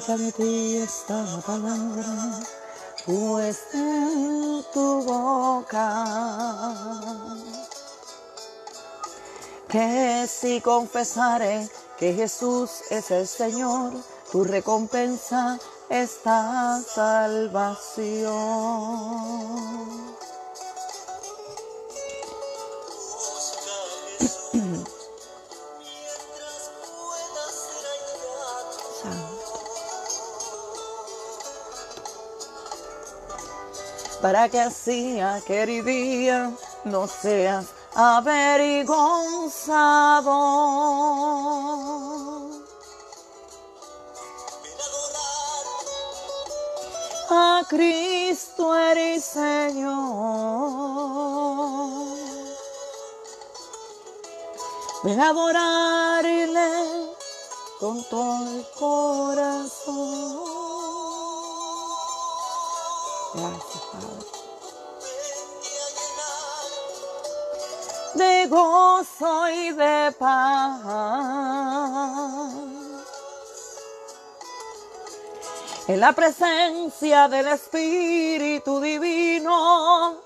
canté de ti esta palabra, pues en tu boca. Que si confesaré que Jesús es el Señor, tu recompensa está salvación. para que así ah, queridía no seas avergonzado. A Cristo eres Señor. Ven a adorarle con todo el corazón. gozo y de paz. En la presencia del Espíritu Divino,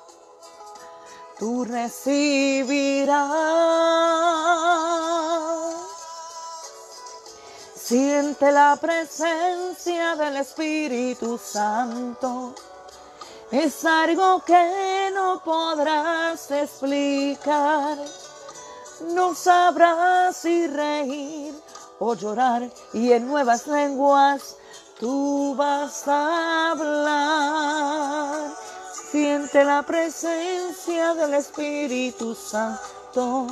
tú recibirás. Siente la presencia del Espíritu Santo. Es algo que no podrás explicar, no sabrás si reír o llorar y en nuevas lenguas tú vas a hablar. Siente la presencia del Espíritu Santo.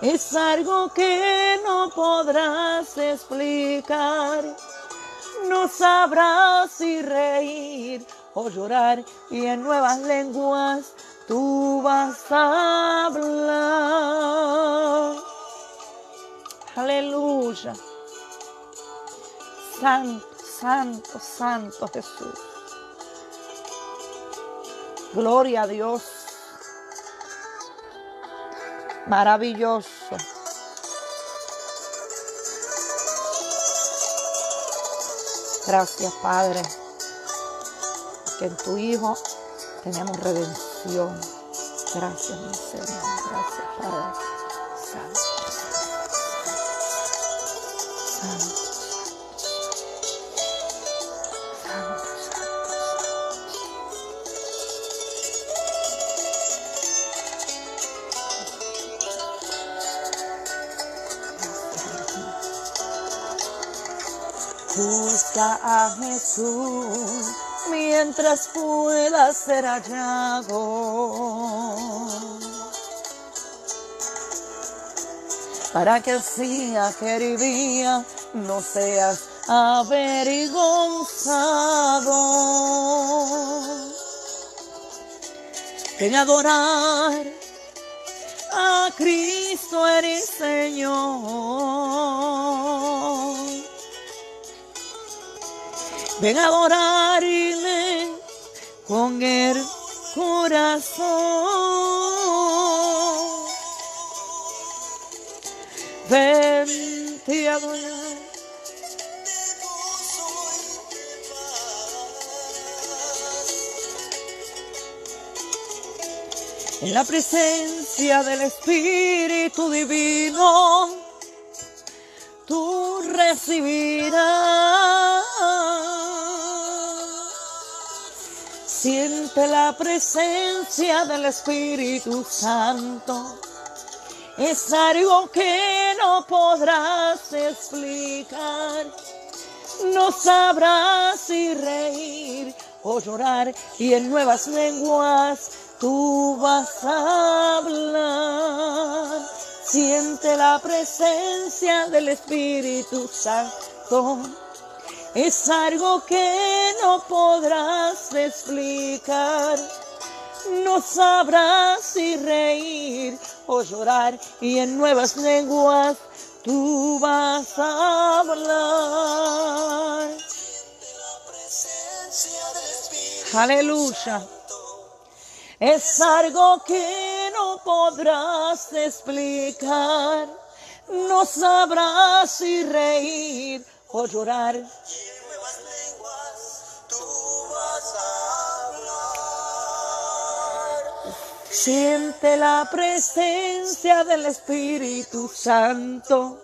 Es algo que no podrás explicar. No sabrás si reír o llorar y en nuevas lenguas tú vas a hablar. Aleluya. Santo, santo, santo Jesús. Gloria a Dios. Maravilloso. Gracias, Padre que en tu Hijo tenemos redención. Gracias, mi Señor. Gracias, Padre. Busca a Jesús mientras pueda ser hallado. Para que si a día no seas avergonzado. a adorar a Cristo eres Señor. Ven a adorar y en el corazón. En la presencia del Espíritu Divino, tú recibirás. Siente la presencia del Espíritu Santo. Es algo que no podrás explicar. No sabrás si reír o llorar y en nuevas lenguas tú vas a hablar. Siente la presencia del Espíritu Santo es algo que no podrás explicar. No sabrás si reír o llorar y en nuevas lenguas tú vas a hablar. Aleluya. Es algo que no podrás explicar. No sabrás si reír o llorar. Y nuevas lenguas Tú vas a hablar Siente la presencia del Espíritu Santo.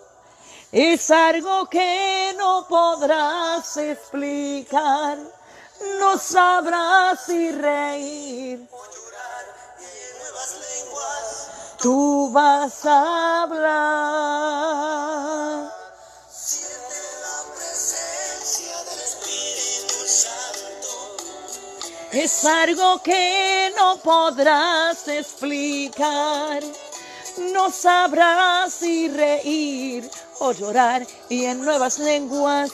Es algo que no podrás explicar. No sabrás si reír. O llorar Y nuevas lenguas Tú vas a hablar. Es algo que no podrás explicar. No sabrás si reír o llorar y en nuevas lenguas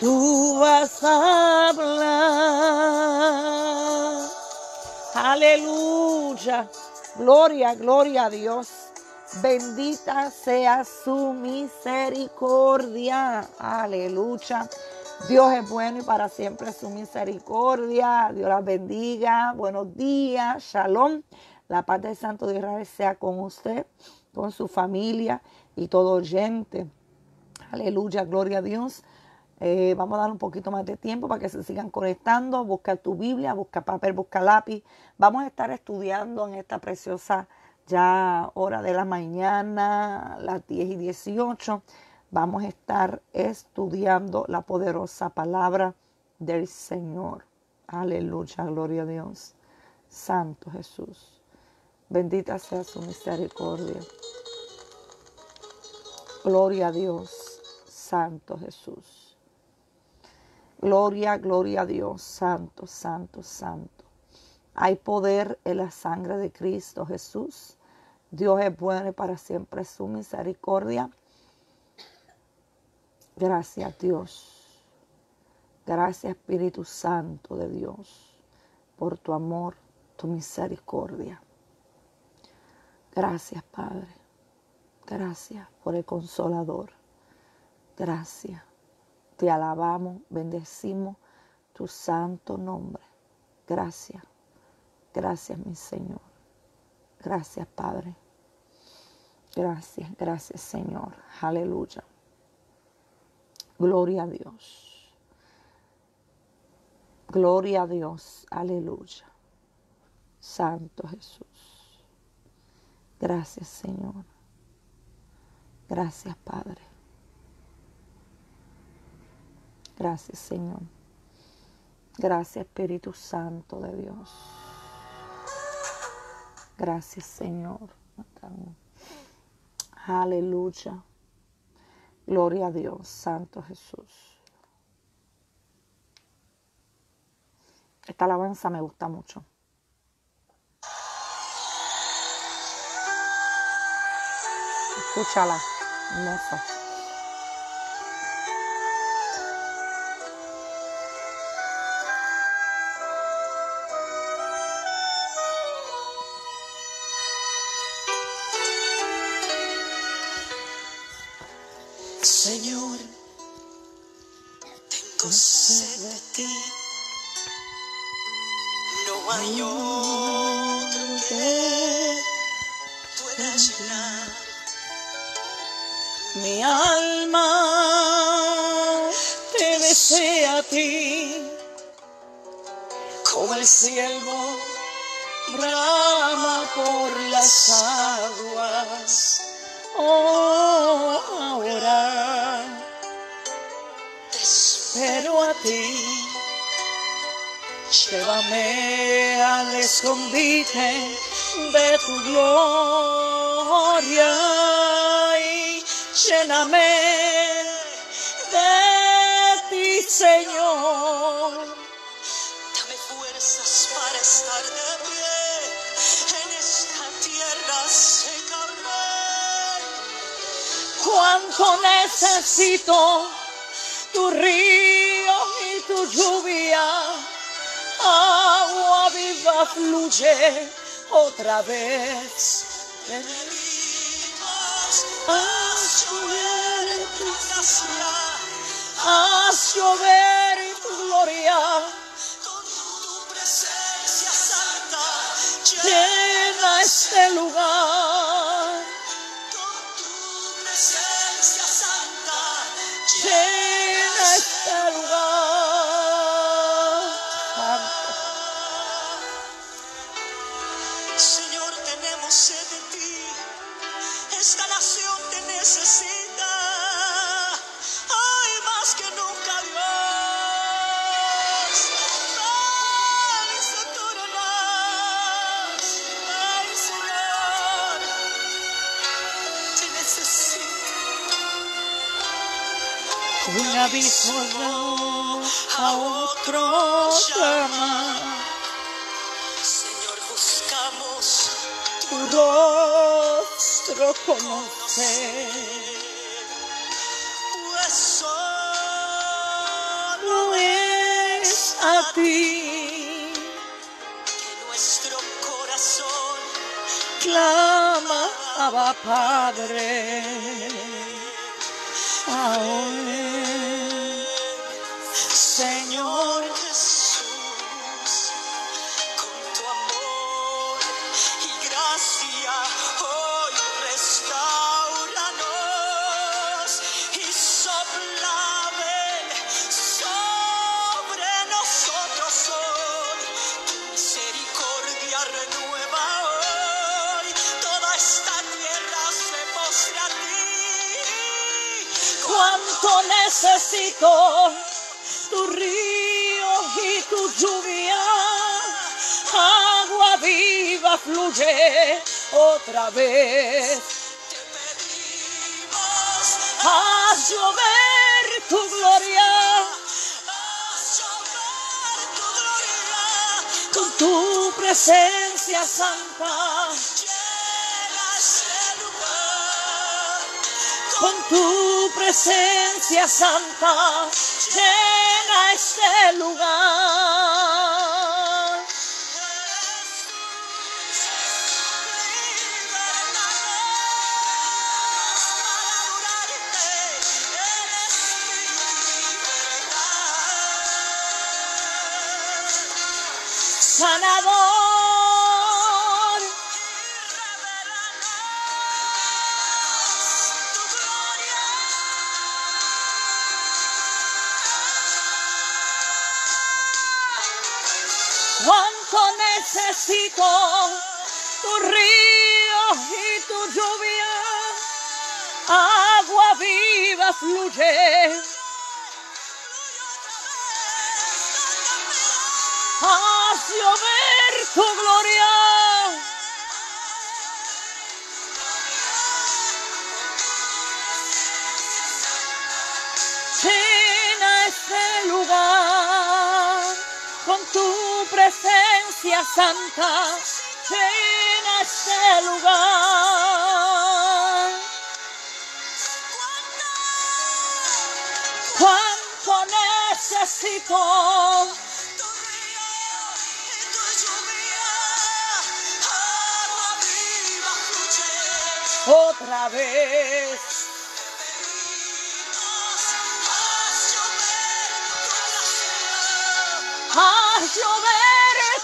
tú vas a hablar. Aleluya. Gloria, gloria a Dios. Bendita sea su misericordia. Aleluya. Dios es bueno y para siempre su misericordia. Dios las bendiga. Buenos días. Shalom. La paz del Santo de Israel sea con usted, con su familia y todo oyente. Aleluya, gloria a Dios. Eh, vamos a dar un poquito más de tiempo para que se sigan conectando. Busca tu Biblia, busca papel, busca lápiz. Vamos a estar estudiando en esta preciosa ya hora de la mañana, las 10 y 18 vamos a estar estudiando la poderosa palabra del Señor. Aleluya, gloria a Dios. Santo Jesús. Bendita sea su misericordia. Gloria a Dios, Santo Jesús. Gloria, gloria a Dios, Santo, Santo, Santo. Hay poder en la sangre de Cristo Jesús. Dios es bueno para siempre su misericordia. Gracias Dios. Gracias Espíritu Santo de Dios por tu amor, tu misericordia. Gracias Padre. Gracias por el consolador. Gracias. Te alabamos, bendecimos tu santo nombre. Gracias. Gracias mi Señor. Gracias Padre. Gracias, gracias Señor. Aleluya. Gloria a Dios. Gloria a Dios. Aleluya. Santo Jesús. Gracias Señor. Gracias Padre. Gracias Señor. Gracias Espíritu Santo de Dios. Gracias Señor. Aleluya. Gloria a Dios, Santo Jesús. Esta alabanza me gusta mucho. Escúchala, hermosa. Como el cielo brama por las aguas. Oh, ahora espero a ti. Llévame al escondite de tu gloria y lléname de ti, Señor. Con necesito tu río y tu lluvia. Agua viva fluye otra vez. Haz llover tu gracia, haz llover tu gloria. Con tu presencia santa, llena este lugar. abismo a otro llama. Señor, buscamos tu rostro conocer. Pues solo es a ti que nuestro corazón clama, a Padre. tu río y tu lluvia, agua viva fluye otra vez. Te pedimos a llover tu gloria, A llover tu gloria, con tu presencia santa Tu presencia santa llena este lugar.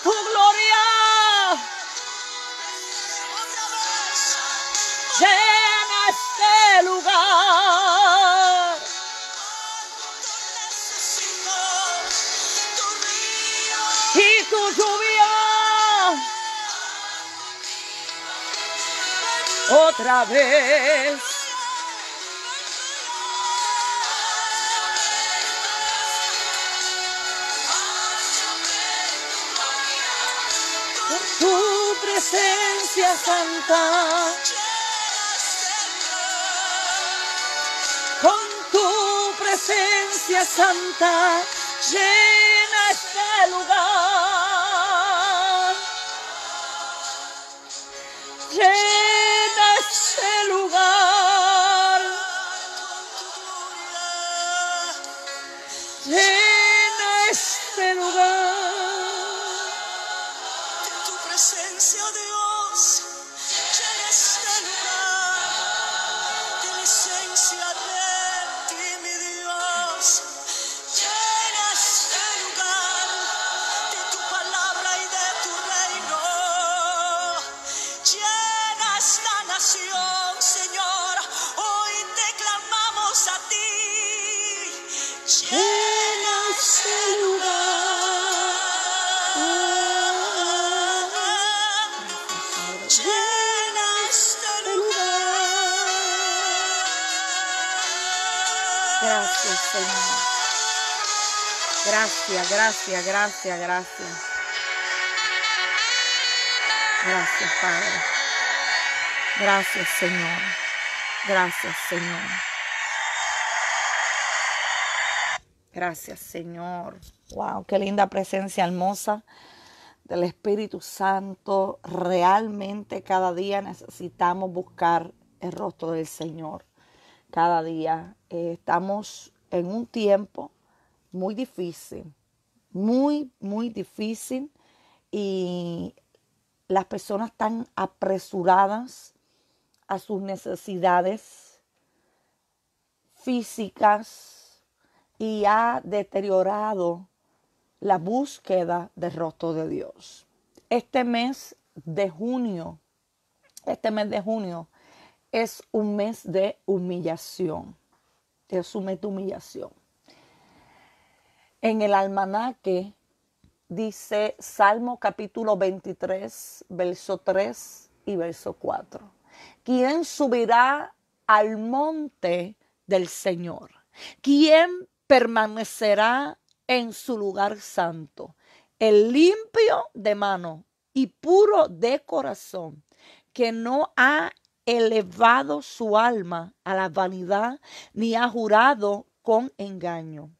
tu gloria. Llena este lugar. Y tu lluvia. Otra vez. santa. Con tu presencia santa llena este lugar. Gracias, gracias, gracias, gracias. Gracias, Padre. Gracias, Señor. Gracias, Señor. Gracias, Señor. Wow, qué linda presencia hermosa del Espíritu Santo. Realmente cada día necesitamos buscar el rostro del Señor. Cada día eh, estamos en un tiempo muy difícil muy, muy difícil y las personas están apresuradas a sus necesidades físicas y ha deteriorado la búsqueda del rostro de Dios. Este mes de junio, este mes de junio es un mes de humillación, es un mes de humillación. En el almanaque dice Salmo capítulo 23, verso 3 y verso 4. ¿Quién subirá al monte del Señor? ¿Quién permanecerá en su lugar santo? El limpio de mano y puro de corazón, que no ha elevado su alma a la vanidad ni ha jurado con engaño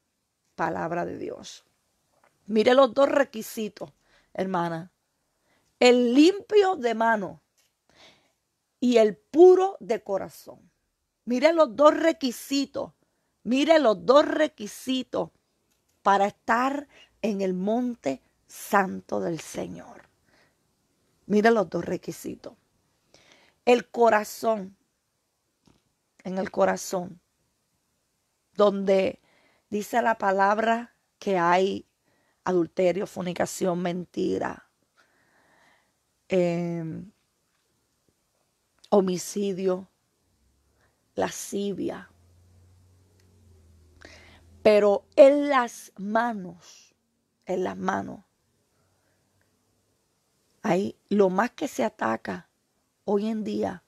palabra de Dios. Mire los dos requisitos, hermana. El limpio de mano y el puro de corazón. Mire los dos requisitos. Mire los dos requisitos para estar en el monte santo del Señor. Mire los dos requisitos. El corazón. En el corazón. Donde Dice la palabra que hay adulterio, fornicación, mentira, em, homicidio, lascivia. Pero en las manos, en las manos, hay lo más que se ataca hoy en día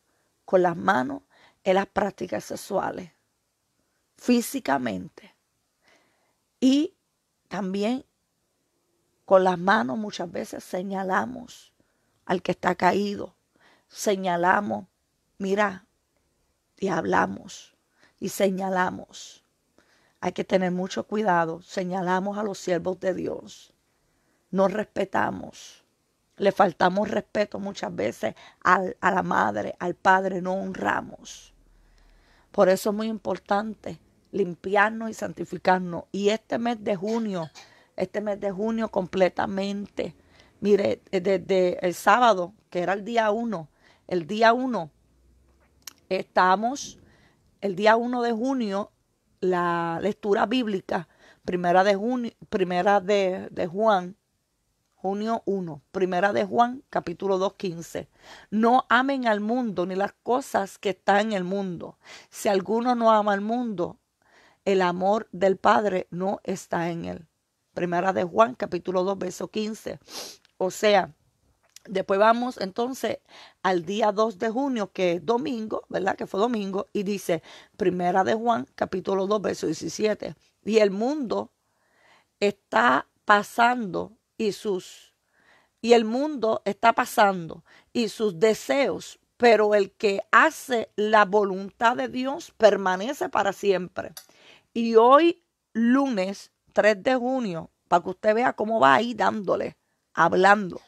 con las manos es las prácticas sexuales, físicamente. Y también con las manos muchas veces señalamos al que está caído, señalamos, mira, y hablamos y señalamos. Hay que tener mucho cuidado, señalamos a los siervos de Dios, no respetamos, le faltamos respeto muchas veces al, a la madre, al padre, no honramos. Por eso es muy importante limpiarnos y santificarnos. Y este mes de junio, este mes de junio completamente, mire, eh, desde el sábado, que era el día 1, el día 1, estamos, el día 1 de junio, la lectura bíblica, primera de, junio, primera de, de Juan, junio 1, primera de Juan, capítulo 2, 15. No amen al mundo ni las cosas que están en el mundo. Si alguno no ama al mundo, el amor del Padre no está en él. Primera de Juan, capítulo 2, verso 15. O sea, después vamos entonces al día 2 de junio, que es domingo, ¿verdad? Que fue domingo, y dice, Primera de Juan, capítulo 2, verso 17. Y el mundo está pasando y sus y el mundo está pasando y sus deseos, pero el que hace la voluntad de Dios permanece para siempre. Y hoy, lunes 3 de junio, para que usted vea cómo va ahí dándole, hablando.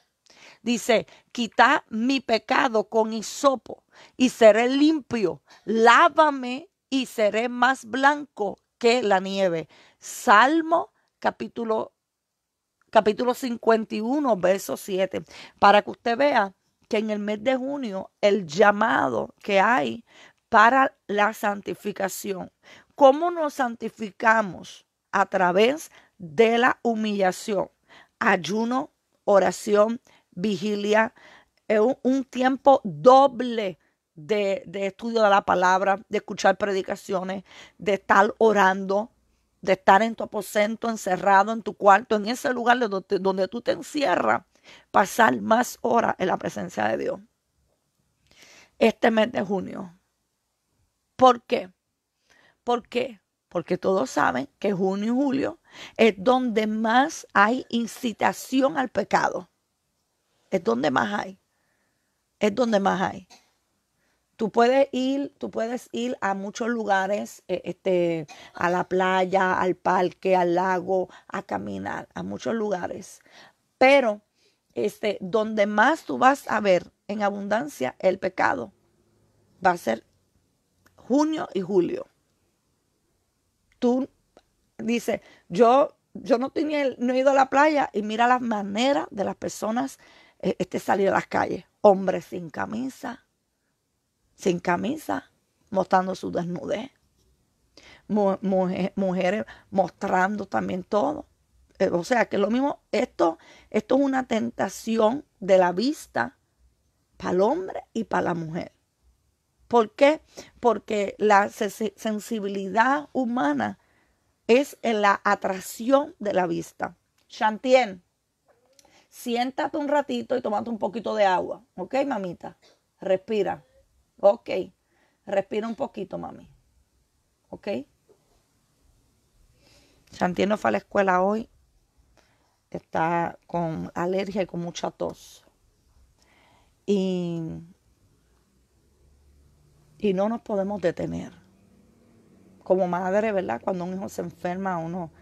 Dice, quita mi pecado con hisopo y seré limpio. Lávame y seré más blanco que la nieve. Salmo capítulo, capítulo 51, verso 7. Para que usted vea que en el mes de junio el llamado que hay para la santificación. ¿Cómo nos santificamos? A través de la humillación, ayuno, oración, vigilia, eh, un tiempo doble de, estudio de la palabra, de escuchar predicaciones, de estar orando, de estar en tu aposento, encerrado en tu cuarto, en ese lugar donde, donde tú te encierras, pasar más horas en la presencia de Dios. Este mes de junio. ¿Por qué? ¿Por qué? Porque todos saben que junio y julio es donde más hay incitación al pecado. Es donde más hay. Es donde más hay. Tú puedes ir, tú puedes ir a muchos lugares, eh, este, a la playa, al parque, al lago, a caminar, a muchos lugares. Pero este, donde más tú vas a ver en abundancia el pecado va a ser junio y julio tú dices, yo, yo no, tenía, no he ido a la playa y mira las maneras de las personas eh, este, salir a las calles. Hombres sin camisa, sin camisa, mostrando su desnudez. mujeres mostrando también todo. Eh, o sea, que lo mismo, esto, esto es una tentación de la vista para el hombre y para la mujer. ¿Por qué? Porque la sensibilidad humana es en la atracción de la vista. Chantien, siéntate un ratito y tomate un poquito de agua. ¿Ok, mamita? Respira. Ok. Respira un poquito, mami. ¿Ok? Chantien no fue a la escuela hoy. Está con alergia y con mucha tos. Y y no nos podemos detener. Como madre, ¿verdad? Cuando un hijo se enferma, uno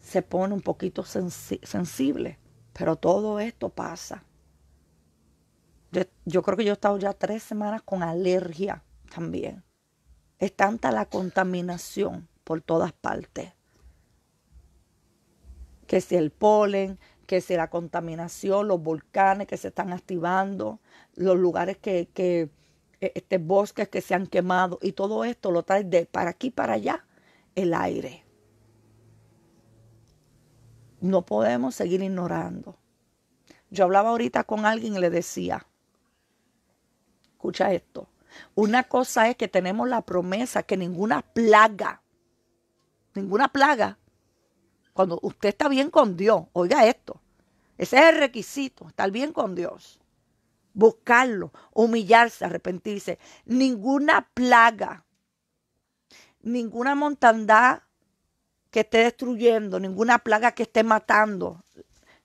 se pone un poquito sensible. Pero todo esto pasa. Yo, creo que yo he estado ya tres semanas con alergia también. Es tanta la contaminación por todas partes. Que si el polen, que si la contaminación, los volcanes que se están activando, los lugares que, que e-, este, bosques que se han quemado y todo esto lo trae de para aquí para allá el aire. No podemos seguir ignorando. Yo hablaba ahorita con alguien y le decía, escucha esto, una cosa es que tenemos la promesa que ninguna plaga, ninguna plaga, cuando usted está bien con Dios, oiga esto, ese es el requisito, estar bien con Dios buscarlo, humillarse, arrepentirse. Ninguna plaga, ninguna montandad que esté destruyendo, ninguna plaga que esté matando,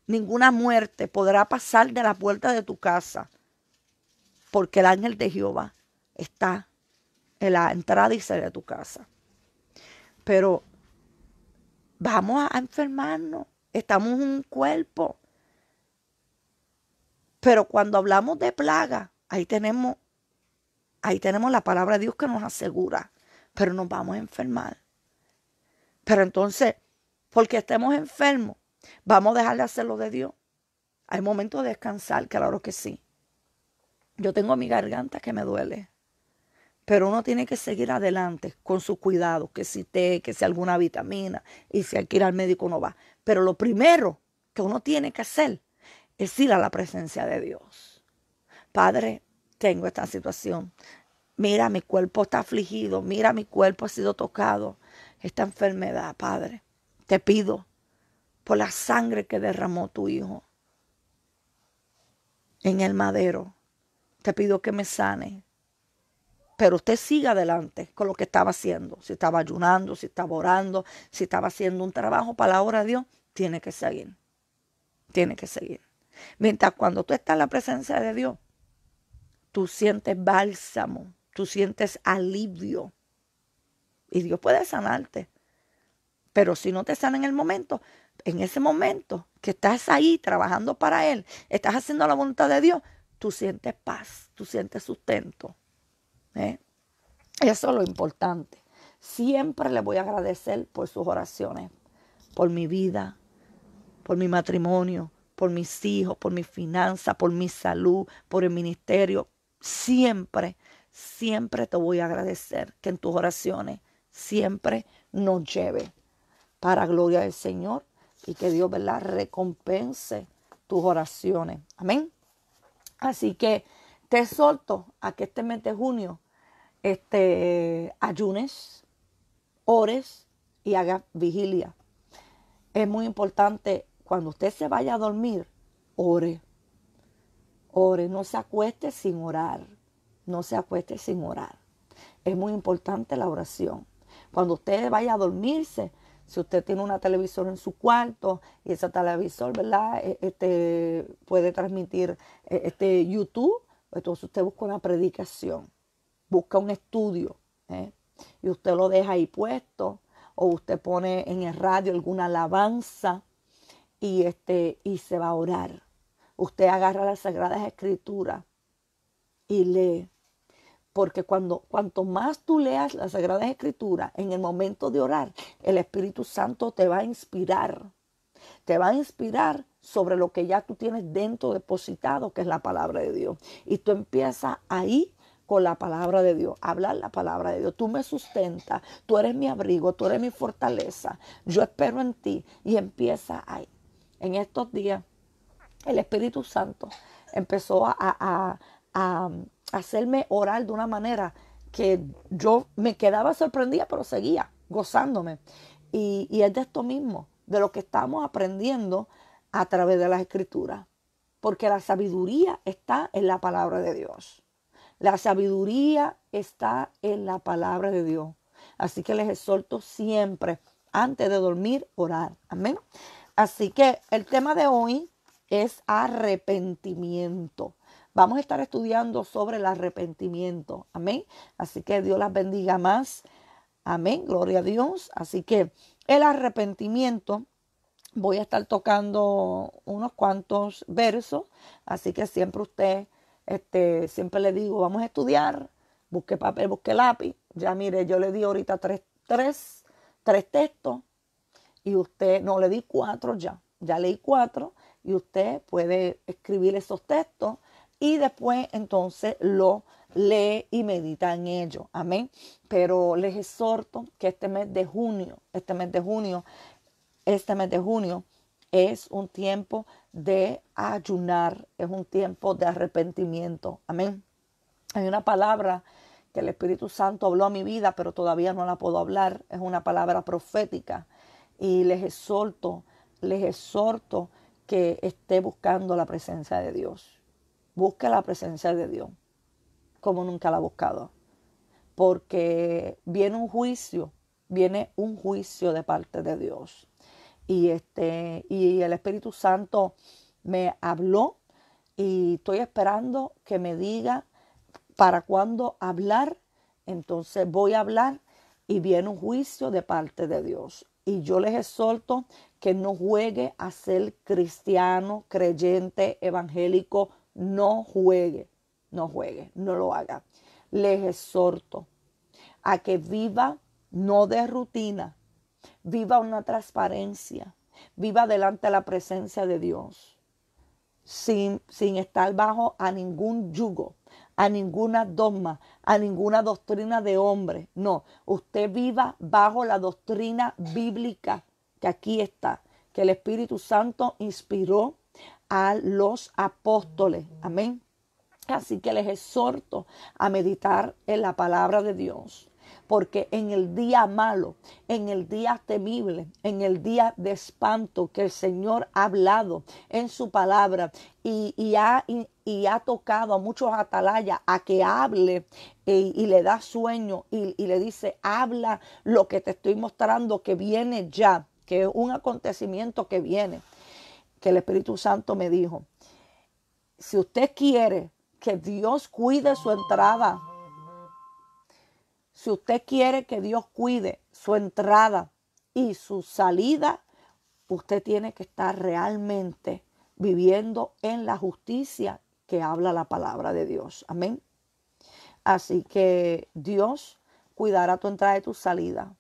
ninguna muerte podrá pasar de la puerta de tu casa, porque el ángel de Jehová está en la entrada y sale de tu casa. Pero vamos a enfermarnos, estamos en un cuerpo, pero cuando hablamos de plaga, ahí tenemos, ahí tenemos la palabra de Dios que nos asegura, pero nos vamos a enfermar. Pero entonces, porque estemos enfermos, vamos a dejar de hacer lo de Dios. Hay momentos de descansar, claro que sí. Yo tengo mi garganta que me duele. Pero uno tiene que seguir adelante con sus cuidados, que si te que si alguna vitamina, y si hay que ir al médico no va. Pero lo primero que uno tiene que hacer es la presencia de Dios. Padre, tengo esta situación. Mira, mi cuerpo está afligido. Mira, mi cuerpo ha sido tocado. Esta enfermedad, Padre. Te pido por la sangre que derramó tu Hijo en el madero. Te pido que me sane. Pero usted siga adelante con lo que estaba haciendo. Si estaba ayunando, si estaba orando, si estaba haciendo un trabajo para la obra de Dios, tiene que seguir. Tiene que seguir. Mientras cuando tú estás en la presencia de Dios, tú sientes bálsamo, tú sientes alivio. Y Dios puede sanarte. Pero si no te sana en el momento, en ese momento que estás ahí trabajando para Él, estás haciendo la voluntad de Dios, tú sientes paz, tú sientes sustento. ¿eh? Eso es lo importante. Siempre le voy a agradecer por sus oraciones, por mi vida, por mi matrimonio, por mis hijos, por mi finanza, por mi salud, por el ministerio. Siempre, siempre te voy a agradecer que en tus oraciones siempre nos lleve para gloria del Señor y que Dios, ¿verdad?, recompense tus oraciones. Amén. Así que te solto a que este mes de junio este, ayunes, ores y hagas vigilia. Es muy importante cuando usted se vaya a dormir, ore. Ore, no se acueste sin orar. No se acueste sin orar. Es muy importante la oración. Cuando usted vaya a dormirse, si usted tiene una televisora en su cuarto y esa televisor, ¿verdad? E, este, puede transmitir e, este YouTube, pues entonces usted busca una predicación, busca un estudio ¿eh? y usted lo deja ahí puesto o usted pone en el radio alguna alabanza y, este, y se va a orar. Usted agarra las Sagradas Escrituras y lee. Porque cuando, cuanto más tú leas las Sagradas Escrituras, en el momento de orar, el Espíritu Santo te va a inspirar. Te va a inspirar sobre lo que ya tú tienes dentro depositado, que es la palabra de Dios. Y tú empiezas ahí con la palabra de Dios, hablar la palabra de Dios. Tú me sustentas, tú eres mi abrigo, tú eres mi fortaleza. Yo espero en ti y empieza ahí en estos días, el Espíritu Santo empezó a, hacerme orar de una manera que yo me quedaba sorprendida, pero seguía gozándome. Y, y, es de esto mismo, de lo que estamos aprendiendo a través de las escrituras. Porque la sabiduría está en la palabra de Dios. La sabiduría está en la palabra de Dios. Así que les exhorto siempre, antes de dormir, orar. Amén. Así que el tema de hoy es arrepentimiento. Vamos a estar estudiando sobre el arrepentimiento. Amén. Así que Dios las bendiga más. Amén. Gloria a Dios. Así que el arrepentimiento. Voy a estar tocando unos cuantos versos. Así que siempre usted, este, siempre le digo, vamos a estudiar. Busque papel, busque lápiz. Ya mire, yo le di ahorita tres, tres, tres textos y usted, no, le di cuatro ya, ya leí cuatro y usted puede escribir esos textos y después entonces lo lee y medita en ello. Amén. Pero les exhorto que este mes de junio, este mes de junio, este mes de junio es un tiempo de ayunar, es un tiempo de arrepentimiento. Amén. Hay una palabra que el Espíritu Santo habló a mi vida, pero todavía no la puedo hablar. Es una palabra profética y les exhorto, les exhorto que esté buscando la presencia de Dios. Busque la presencia de Dios como nunca la ha buscado. Porque viene un juicio, viene un juicio de parte de Dios. Y, este, y el Espíritu Santo me habló y estoy esperando que me diga para cuándo hablar. Entonces voy a hablar y viene un juicio de parte de Dios. Y yo les exhorto que no juegue a ser cristiano, creyente, evangélico. No juegue, no juegue, no lo haga. Les exhorto a que viva no de rutina, viva una transparencia, viva delante de la presencia de Dios, sin, sin estar bajo a ningún yugo a ninguna dogma, a ninguna doctrina de hombre. No, usted viva bajo la doctrina bíblica que aquí está, que el Espíritu Santo inspiró a los apóstoles. Amén. Así que les exhorto a meditar en la palabra de Dios. Porque en el día malo, en el día temible, en el día de espanto que el Señor ha hablado en su palabra y, ha y ha tocado a muchos atalayas a que hable eh, y, le da sueño y, y le dice, habla lo que te estoy mostrando que viene ya, que es un acontecimiento que viene, que el Espíritu Santo me dijo, si usted quiere que Dios cuide su entrada, si usted quiere que Dios cuide su entrada y su salida, usted tiene que estar realmente viviendo en la justicia que habla la palabra de Dios. Amén. Así que Dios cuidará tu entrada y tu salida.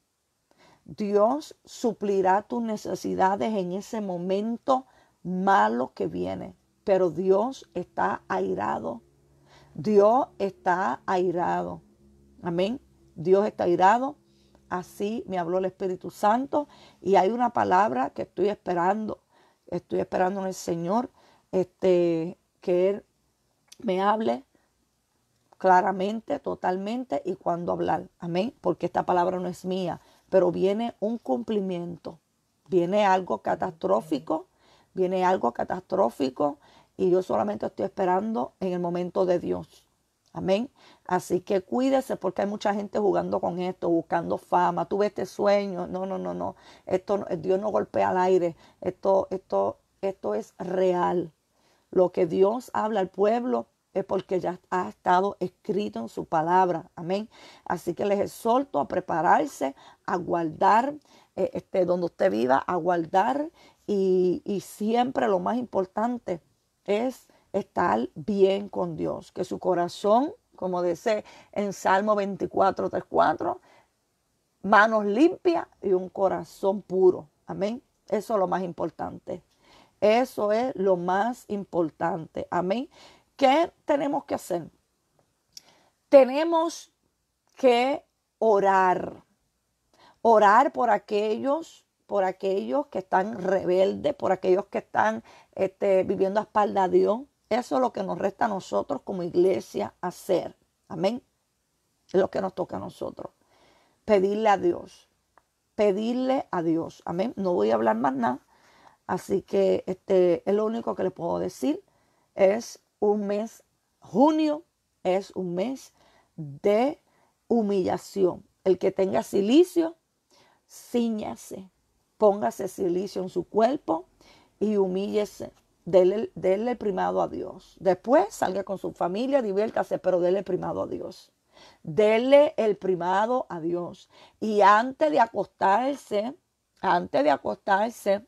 Dios suplirá tus necesidades en ese momento malo que viene. Pero Dios está airado. Dios está airado. Amén. Dios está airado. Así me habló el Espíritu Santo. Y hay una palabra que estoy esperando. Estoy esperando en el Señor. Este, que Él me hable claramente, totalmente y cuando hablar. Amén. Porque esta palabra no es mía, pero viene un cumplimiento. Viene algo catastrófico, viene algo catastrófico y yo solamente estoy esperando en el momento de Dios. Amén. Así que cuídese porque hay mucha gente jugando con esto, buscando fama. Tuve este sueño. No, no, no, no. Esto Dios no golpea al aire. Esto, esto, esto es real. Lo que Dios habla al pueblo es porque ya ha estado escrito en su palabra. Amén. Así que les exhorto a prepararse, a guardar, eh, este, donde usted viva, a guardar. Y, y siempre lo más importante es estar bien con Dios, que su corazón, como dice en Salmo 24, 3, 4, manos limpias y un corazón puro. Amén. Eso es lo más importante. Eso es lo más importante. Amén. ¿Qué tenemos que hacer? Tenemos que orar. Orar por aquellos, por aquellos que están rebeldes, por aquellos que están este, viviendo a espalda de Dios. Eso es lo que nos resta a nosotros como iglesia hacer. Amén. Es lo que nos toca a nosotros. Pedirle a Dios. Pedirle a Dios. Amén. No voy a hablar más nada. Así que este es lo único que le puedo decir. Es un mes, junio es un mes de humillación. El que tenga silicio, ciñase, póngase silicio en su cuerpo y humíllese. Dele, dele, primado a Dios. Después salga con su familia, diviértase, pero dele primado a Dios. Dele el primado a Dios. Y antes de acostarse, antes de acostarse,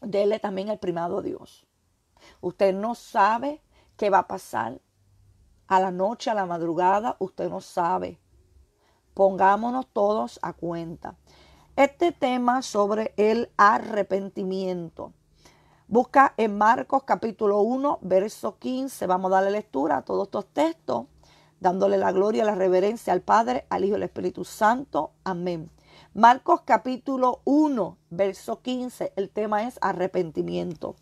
dele también el primado a Dios. Usted no sabe ¿Qué va a pasar a la noche, a la madrugada, usted no sabe. Pongámonos todos a cuenta. Este tema sobre el arrepentimiento. Busca en Marcos capítulo 1, verso 15. Vamos a darle lectura a todos estos textos, dándole la gloria, y la reverencia al Padre, al Hijo y al Espíritu Santo. Amén. Marcos capítulo 1, verso 15. El tema es arrepentimiento.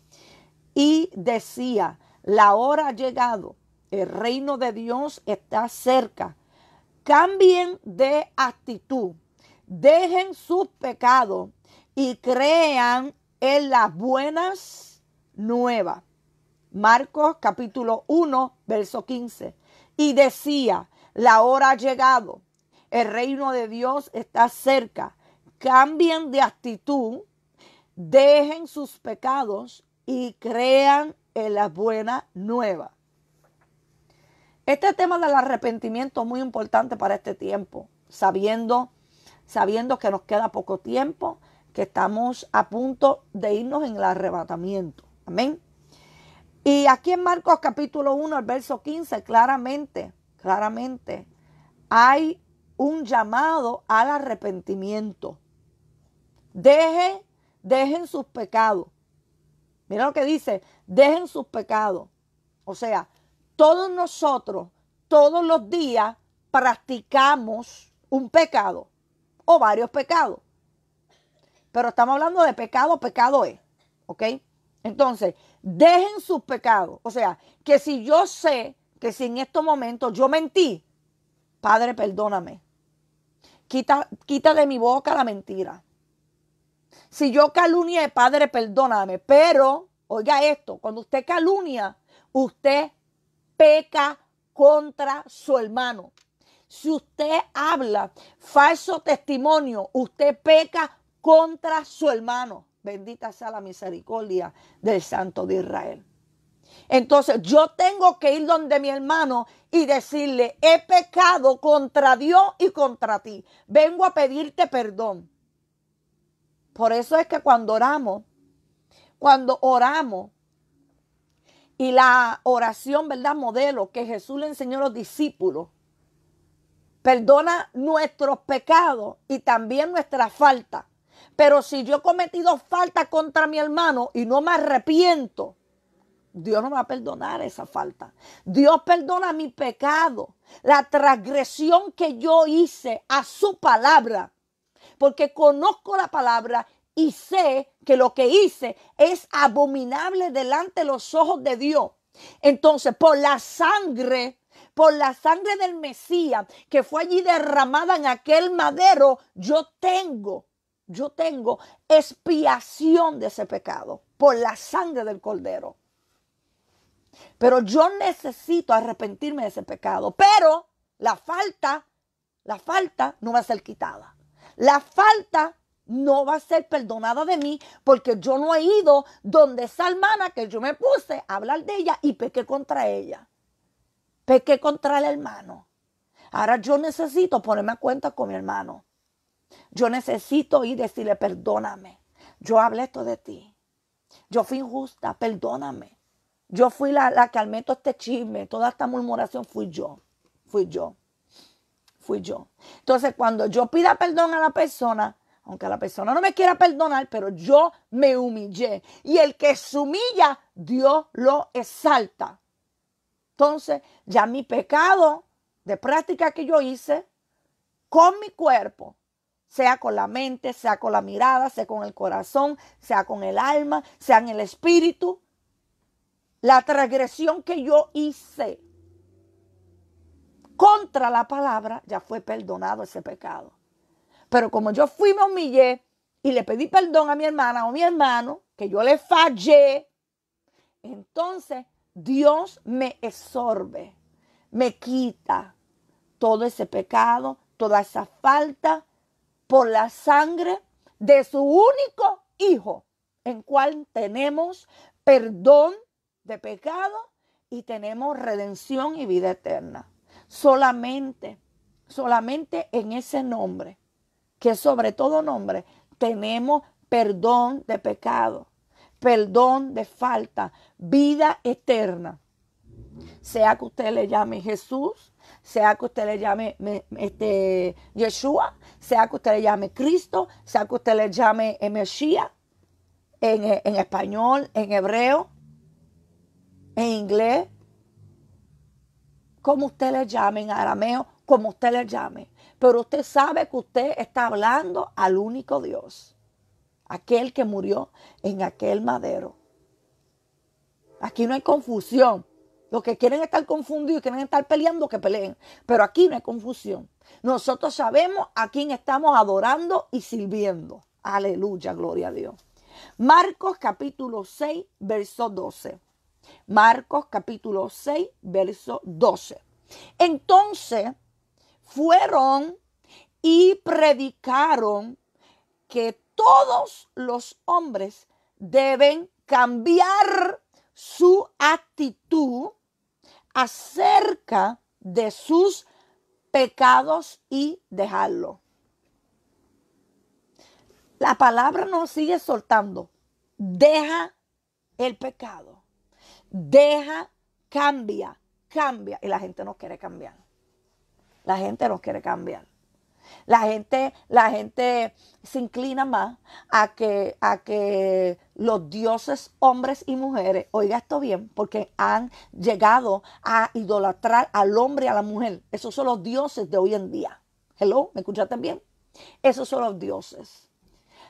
Y decía, la hora ha llegado. El reino de Dios está cerca. Cambien de actitud. Dejen sus pecados y crean en las buenas nuevas. Marcos capítulo 1, verso 15. Y decía, la hora ha llegado. El reino de Dios está cerca. Cambien de actitud, dejen sus pecados y crean en la buena nueva. Este tema del arrepentimiento es muy importante para este tiempo, sabiendo, sabiendo que nos queda poco tiempo, que estamos a punto de irnos en el arrebatamiento. Amén. Y aquí en Marcos capítulo 1, el verso 15, claramente, claramente, hay un llamado al arrepentimiento. Deje, dejen sus pecados. Mira lo que dice, dejen sus pecados. O sea, todos nosotros, todos los días, practicamos un pecado o varios pecados. Pero estamos hablando de pecado, pecado es. ¿Ok? Entonces, dejen sus pecados. O sea, que si yo sé que si en estos momentos yo mentí, Padre, perdóname. Quita, quita de mi boca la mentira. Si yo calunie, Padre, perdóname. Pero, oiga esto, cuando usted calunia, usted peca contra su hermano. Si usted habla falso testimonio, usted peca contra su hermano. Bendita sea la misericordia del Santo de Israel. Entonces yo tengo que ir donde mi hermano y decirle, he pecado contra Dios y contra ti. Vengo a pedirte perdón. Por eso es que cuando oramos, cuando oramos, y la oración, ¿verdad? Modelo que Jesús le enseñó a los discípulos. Perdona nuestros pecados y también nuestra falta. Pero si yo he cometido falta contra mi hermano y no me arrepiento, Dios no va a perdonar esa falta. Dios perdona mi pecado, la transgresión que yo hice a su palabra porque conozco la palabra y sé que lo que hice es abominable delante de los ojos de Dios. Entonces, por la sangre, por la sangre del Mesías que fue allí derramada en aquel madero, yo tengo, yo tengo expiación de ese pecado, por la sangre del cordero. Pero yo necesito arrepentirme de ese pecado, pero la falta, la falta no va a ser quitada. La falta no va a ser perdonada de mí porque yo no he ido donde esa hermana que yo me puse a hablar de ella y pequé contra ella. Pequé contra el hermano. Ahora yo necesito ponerme a cuenta con mi hermano. Yo necesito ir y decirle, perdóname. Yo hablé esto de ti. Yo fui injusta, perdóname. Yo fui la, la que meto este chisme. Toda esta murmuración fui yo. Fui yo fui yo. Entonces, cuando yo pida perdón a la persona, aunque la persona no me quiera perdonar, pero yo me humillé. Y el que se humilla, Dios lo exalta. Entonces, ya mi pecado de práctica que yo hice con mi cuerpo, sea con la mente, sea con la mirada, sea con el corazón, sea con el alma, sea en el espíritu, la transgresión que yo hice contra la palabra, ya fue perdonado ese pecado. Pero como yo fui, me humillé y le pedí perdón a mi hermana o mi hermano, que yo le fallé, entonces Dios me absorbe, me quita todo ese pecado, toda esa falta por la sangre de su único hijo, en cual tenemos perdón de pecado y tenemos redención y vida eterna. Solamente, solamente en ese nombre, que sobre todo nombre, tenemos perdón de pecado, perdón de falta, vida eterna. Sea que usted le llame Jesús, sea que usted le llame este, Yeshua, sea que usted le llame Cristo, sea que usted le llame Mesías, en, en español, en hebreo, en inglés, como usted le llame, en arameo, como usted le llame. Pero usted sabe que usted está hablando al único Dios, aquel que murió en aquel madero. Aquí no hay confusión. Los que quieren estar confundidos, quieren estar peleando, que peleen. Pero aquí no hay confusión. Nosotros sabemos a quién estamos adorando y sirviendo. Aleluya, gloria a Dios. Marcos capítulo 6, verso 12. Marcos capítulo 6, verso 12. Entonces fueron y predicaron que todos los hombres deben cambiar su actitud acerca de sus pecados y dejarlo. La palabra nos sigue soltando. Deja el pecado deja, cambia, cambia. Y la gente no quiere cambiar. La gente no quiere cambiar. La gente, la gente se inclina más a que, a que los dioses, hombres y mujeres, oiga esto bien, porque han llegado a idolatrar al hombre y a la mujer. Esos son los dioses de hoy en día. Hello, ¿me escuchaste bien? Esos son los dioses.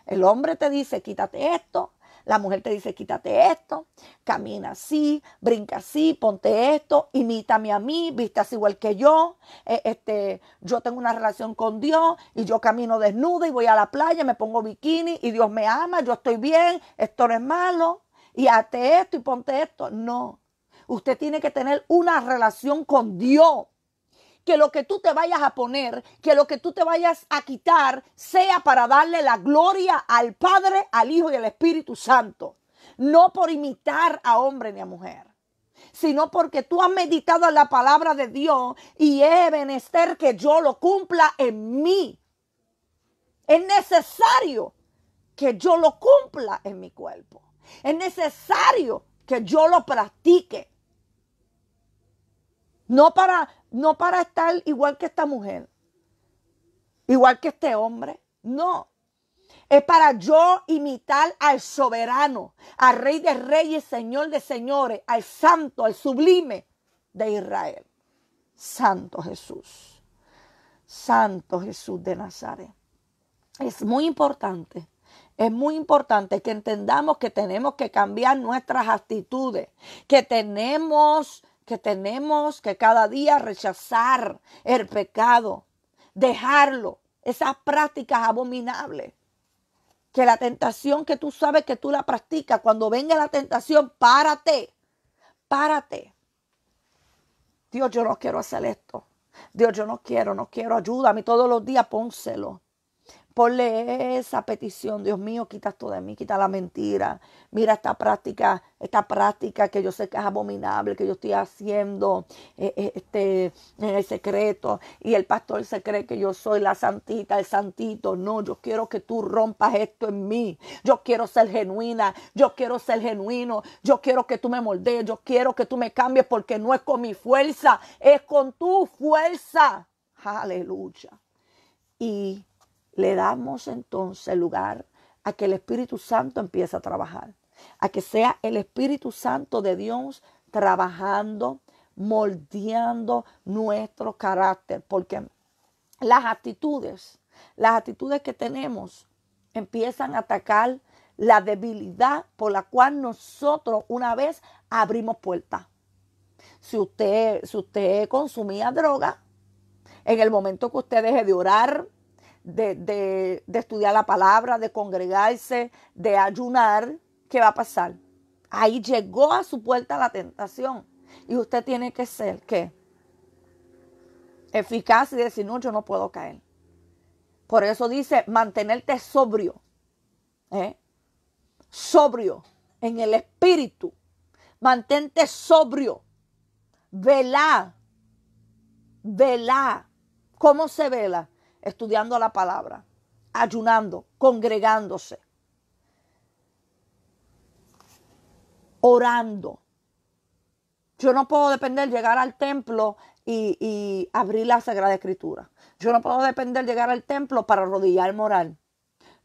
El hombre te dice, quítate esto, la mujer te dice, quítate esto, camina así, brinca así, ponte esto, imítame a mí, vistas igual que yo. Eh, este, yo tengo una relación con Dios y yo camino desnuda y voy a la playa, me pongo bikini y Dios me ama, yo estoy bien, esto no es malo. Y hazte esto y ponte esto. No. Usted tiene que tener una relación con Dios que lo que tú te vayas a poner, que lo que tú te vayas a quitar, sea para darle la gloria al Padre, al Hijo y al Espíritu Santo. No por imitar a hombre ni a mujer sino porque tú has meditado en la palabra de Dios y es menester que yo lo cumpla en mí. Es necesario que yo lo cumpla en mi cuerpo. Es necesario que yo lo practique. No para no para estar igual que esta mujer, igual que este hombre, no. Es para yo imitar al soberano, al rey de reyes, señor de señores, al santo, al sublime de Israel. Santo Jesús. Santo Jesús de Nazaret. Es muy importante es muy importante que entendamos que tenemos que cambiar nuestras actitudes, que tenemos que tenemos que cada día rechazar el pecado, dejarlo, esas prácticas abominables. Que la tentación que tú sabes que tú la practicas, cuando venga la tentación, párate, párate. Dios, yo no quiero hacer esto. Dios, yo no quiero, no quiero, ayúdame todos los días, pónselo. Ponle esa petición, Dios mío, quita esto de mí, quita la mentira. Mira esta práctica, esta práctica que yo sé que es abominable, que yo estoy haciendo eh, eh, este, en el secreto. Y el pastor se cree que yo soy la santita, el santito. No, yo quiero que tú rompas esto en mí. Yo quiero ser genuina, yo quiero ser genuino, yo quiero que tú me moldees, yo quiero que tú me cambies porque no es con mi fuerza, es con tu fuerza. Aleluya. Y le damos entonces lugar a que el Espíritu Santo empiece a trabajar, a que sea el Espíritu Santo de Dios trabajando, moldeando nuestro carácter, porque las actitudes, las actitudes que tenemos empiezan a atacar la debilidad por la cual nosotros una vez abrimos puerta. Si usted, si usted consumía droga, en el momento que usted deje de orar, de, estudiar la palabra, de congregarse, de ayunar, ¿qué va a pasar? Ahí llegó a su puerta la tentación. Y usted tiene que ser, ¿qué? Eficaz y decir, no, yo no puedo caer. Por eso dice, mantenerte sobrio. ¿eh? Sobrio en el espíritu. Mantente sobrio. vela vela ¿Cómo se vela? estudiando la palabra, ayunando, congregándose, orando. Yo no puedo depender llegar al templo y, abrir la Sagrada Escritura. Yo no puedo depender llegar al templo para arrodillar moral.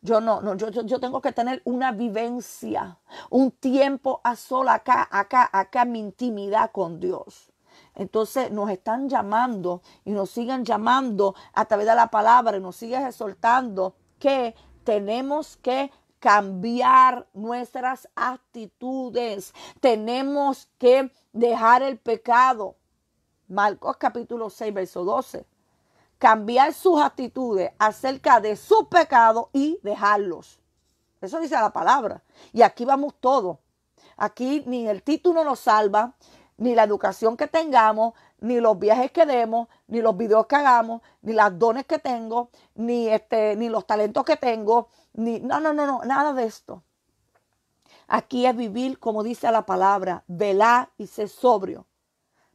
Yo no, no yo, tengo que tener una vivencia, un tiempo a sol acá, acá, acá, mi intimidad con Dios. Entonces nos están llamando y nos siguen llamando a través de la palabra y nos sigue exhortando que tenemos que cambiar nuestras actitudes. Tenemos que dejar el pecado. Marcos capítulo 6, verso 12. Cambiar sus actitudes acerca de su pecado y dejarlos. Eso dice la palabra. Y aquí vamos todos. Aquí ni el título nos salva, ni la educación que tengamos, ni los viajes que demos, ni los videos que hagamos, ni las dones que tengo, ni, este, ni los talentos que tengo, ni, no, no, no, no, nada de esto. Aquí es vivir como dice la palabra, velar y ser sobrio.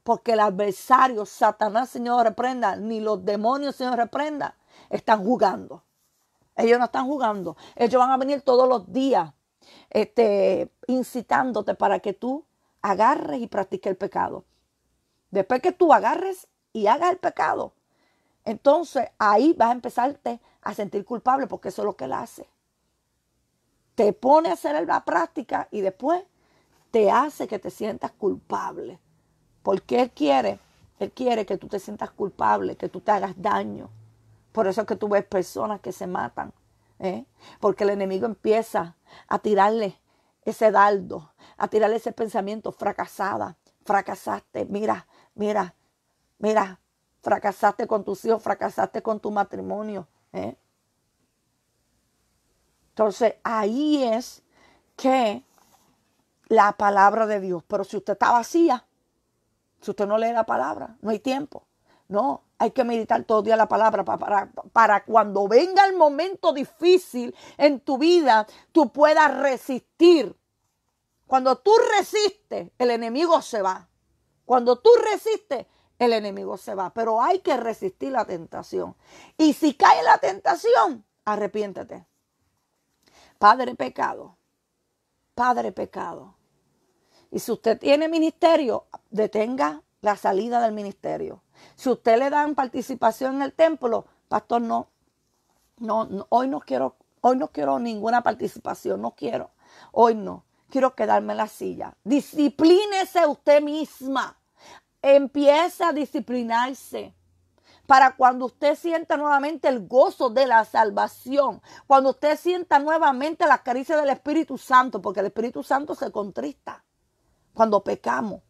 Porque el adversario, Satanás, Señor, reprenda, ni los demonios, Señor, reprenda, están jugando. Ellos no están jugando. Ellos van a venir todos los días este, incitándote para que tú agarres y practique el pecado. Después que tú agarres y hagas el pecado, entonces ahí vas a empezarte a sentir culpable porque eso es lo que él hace. Te pone a hacer la práctica y después te hace que te sientas culpable. Porque él quiere, él quiere que tú te sientas culpable, que tú te hagas daño. Por eso es que tú ves personas que se matan. ¿eh? Porque el enemigo empieza a tirarle ese dardo a tirarle ese pensamiento, fracasada, fracasaste, mira, mira, mira, fracasaste con tus hijos, fracasaste con tu matrimonio. ¿eh? Entonces ahí es que la palabra de Dios, pero si usted está vacía, si usted no lee la palabra, no hay tiempo. No, hay que meditar todo el día la palabra para, para, para, cuando venga el momento difícil en tu vida, tú puedas resistir cuando tú resistes, el enemigo se va. Cuando tú resistes, el enemigo se va. Pero hay que resistir la tentación. Y si cae la tentación, arrepiéntete. Padre pecado. Padre pecado. Y si usted tiene ministerio, detenga la salida del ministerio. Si usted le dan participación en el templo, pastor, no, no, hoy no quiero, hoy no quiero ninguna participación, no quiero, hoy no quiero quedarme en la silla. Disciplínese usted misma. Empieza a disciplinarse para cuando usted sienta nuevamente el gozo de la salvación, cuando usted sienta nuevamente la caricia del Espíritu Santo, porque el Espíritu Santo se contrista cuando pecamos.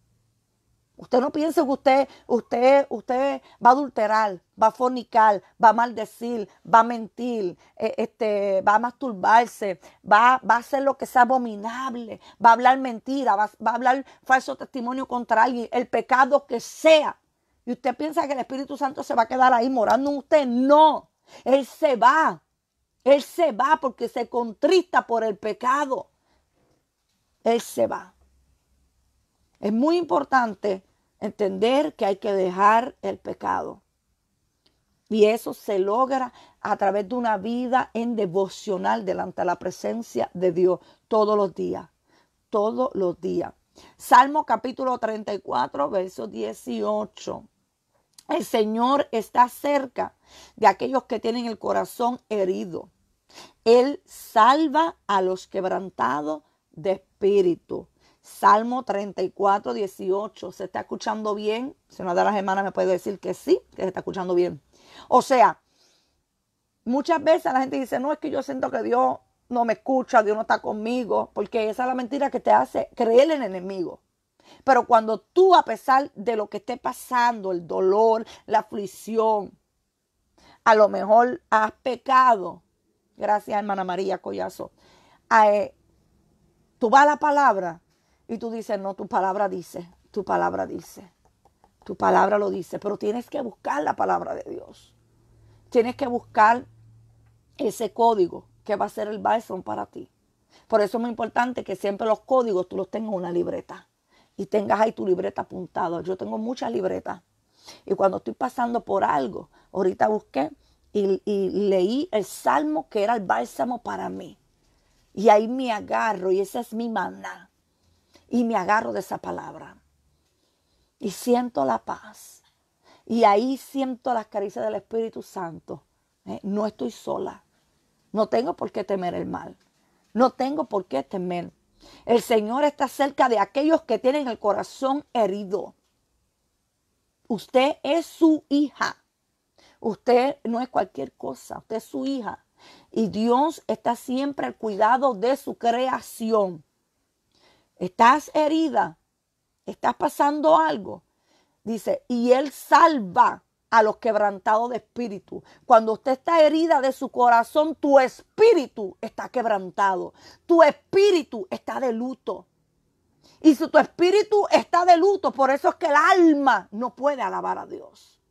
Usted no piense que usted, usted, usted va a adulterar, va a fornicar, va a maldecir, va a mentir, eh, este, va a masturbarse, va, va, a hacer lo que sea abominable, va a hablar mentira, va, va a hablar falso testimonio contra alguien, el pecado que sea. Y usted piensa que el Espíritu Santo se va a quedar ahí morando en usted. No, Él se va. Él se va porque se contrista por el pecado. Él se va. Es muy importante entender que hay que dejar el pecado. Y eso se logra a través de una vida en devocional delante de la presencia de Dios todos los días, todos los días. Salmo capítulo 34, verso 18. El Señor está cerca de aquellos que tienen el corazón herido. Él salva a los quebrantados de espíritu. Salmo 34, 18. ¿Se está escuchando bien? Si una de las hermanas me puede decir que sí, que se está escuchando bien. O sea, muchas veces la gente dice, no, es que yo siento que Dios no me escucha, Dios no está conmigo, porque esa es la mentira que te hace creer en el enemigo. Pero cuando tú, a pesar de lo que esté pasando, el dolor, la aflicción, a lo mejor has pecado, gracias hermana María Collazo, eh, tú vas a la palabra, y tú dices, no, tu palabra dice, tu palabra dice, tu palabra lo dice, pero tienes que buscar la palabra de Dios. Tienes que buscar ese código que va a ser el bálsamo para ti. Por eso es muy importante que siempre los códigos tú los tengas en una libreta y tengas ahí tu libreta apuntada. Yo tengo muchas libretas y cuando estoy pasando por algo, ahorita busqué y, leí el salmo que era el bálsamo para mí. Y ahí me agarro y esa es mi maná y me agarro de esa palabra. Y siento la paz. Y ahí siento las caricias del Espíritu Santo. Eh, no estoy sola. No tengo por qué temer el mal. No tengo por qué temer. El Señor está cerca de aquellos que tienen el corazón herido. Usted es su hija. Usted no es cualquier cosa. Usted es su hija. Y Dios está siempre al cuidado de su creación estás herida, estás pasando algo. Dice, y Él salva a los quebrantados de espíritu. Cuando usted está herida de su corazón, tu espíritu está quebrantado. Tu espíritu está de luto. Y si tu espíritu está de luto, por eso es que el alma no puede alabar a Dios.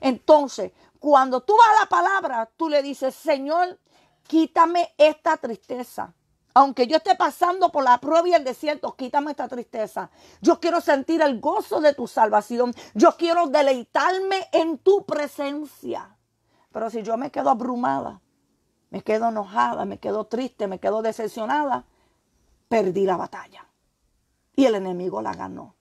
Entonces, cuando tú vas a la palabra, tú le dices, Señor, quítame esta tristeza. Aunque yo esté pasando por la prueba y el desierto, quítame esta tristeza. Yo quiero sentir el gozo de tu salvación. Yo quiero deleitarme en tu presencia. Pero si yo me quedo abrumada, me quedo enojada, me quedo triste, me quedo decepcionada, perdí la batalla. Y el enemigo la ganó.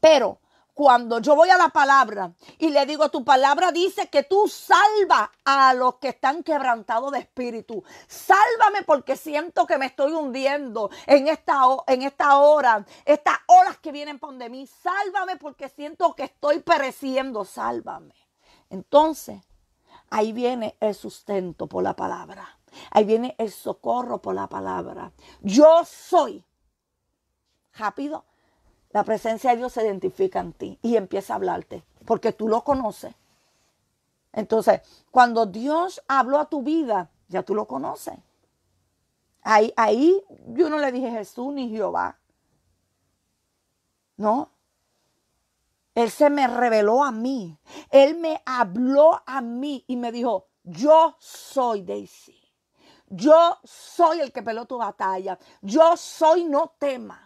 Pero cuando yo voy a la palabra y le digo, tu palabra dice que tú salvas a los que están quebrantados de espíritu. Sálvame porque siento que me estoy hundiendo en esta, en esta hora, estas olas que vienen por de mí. Sálvame porque siento que estoy pereciendo. Sálvame. Entonces, ahí viene el sustento por la palabra. Ahí viene el socorro por la palabra. Yo soy rápido la presencia de Dios se identifica en ti y empieza a hablarte, porque tú lo conoces. Entonces, cuando Dios habló a tu vida, ya tú lo conoces. Ahí, ahí yo no le dije Jesús ni Jehová. No. Él se me reveló a mí. Él me habló a mí y me dijo, yo soy Daisy. Yo soy el que peló tu batalla. Yo soy, no temas.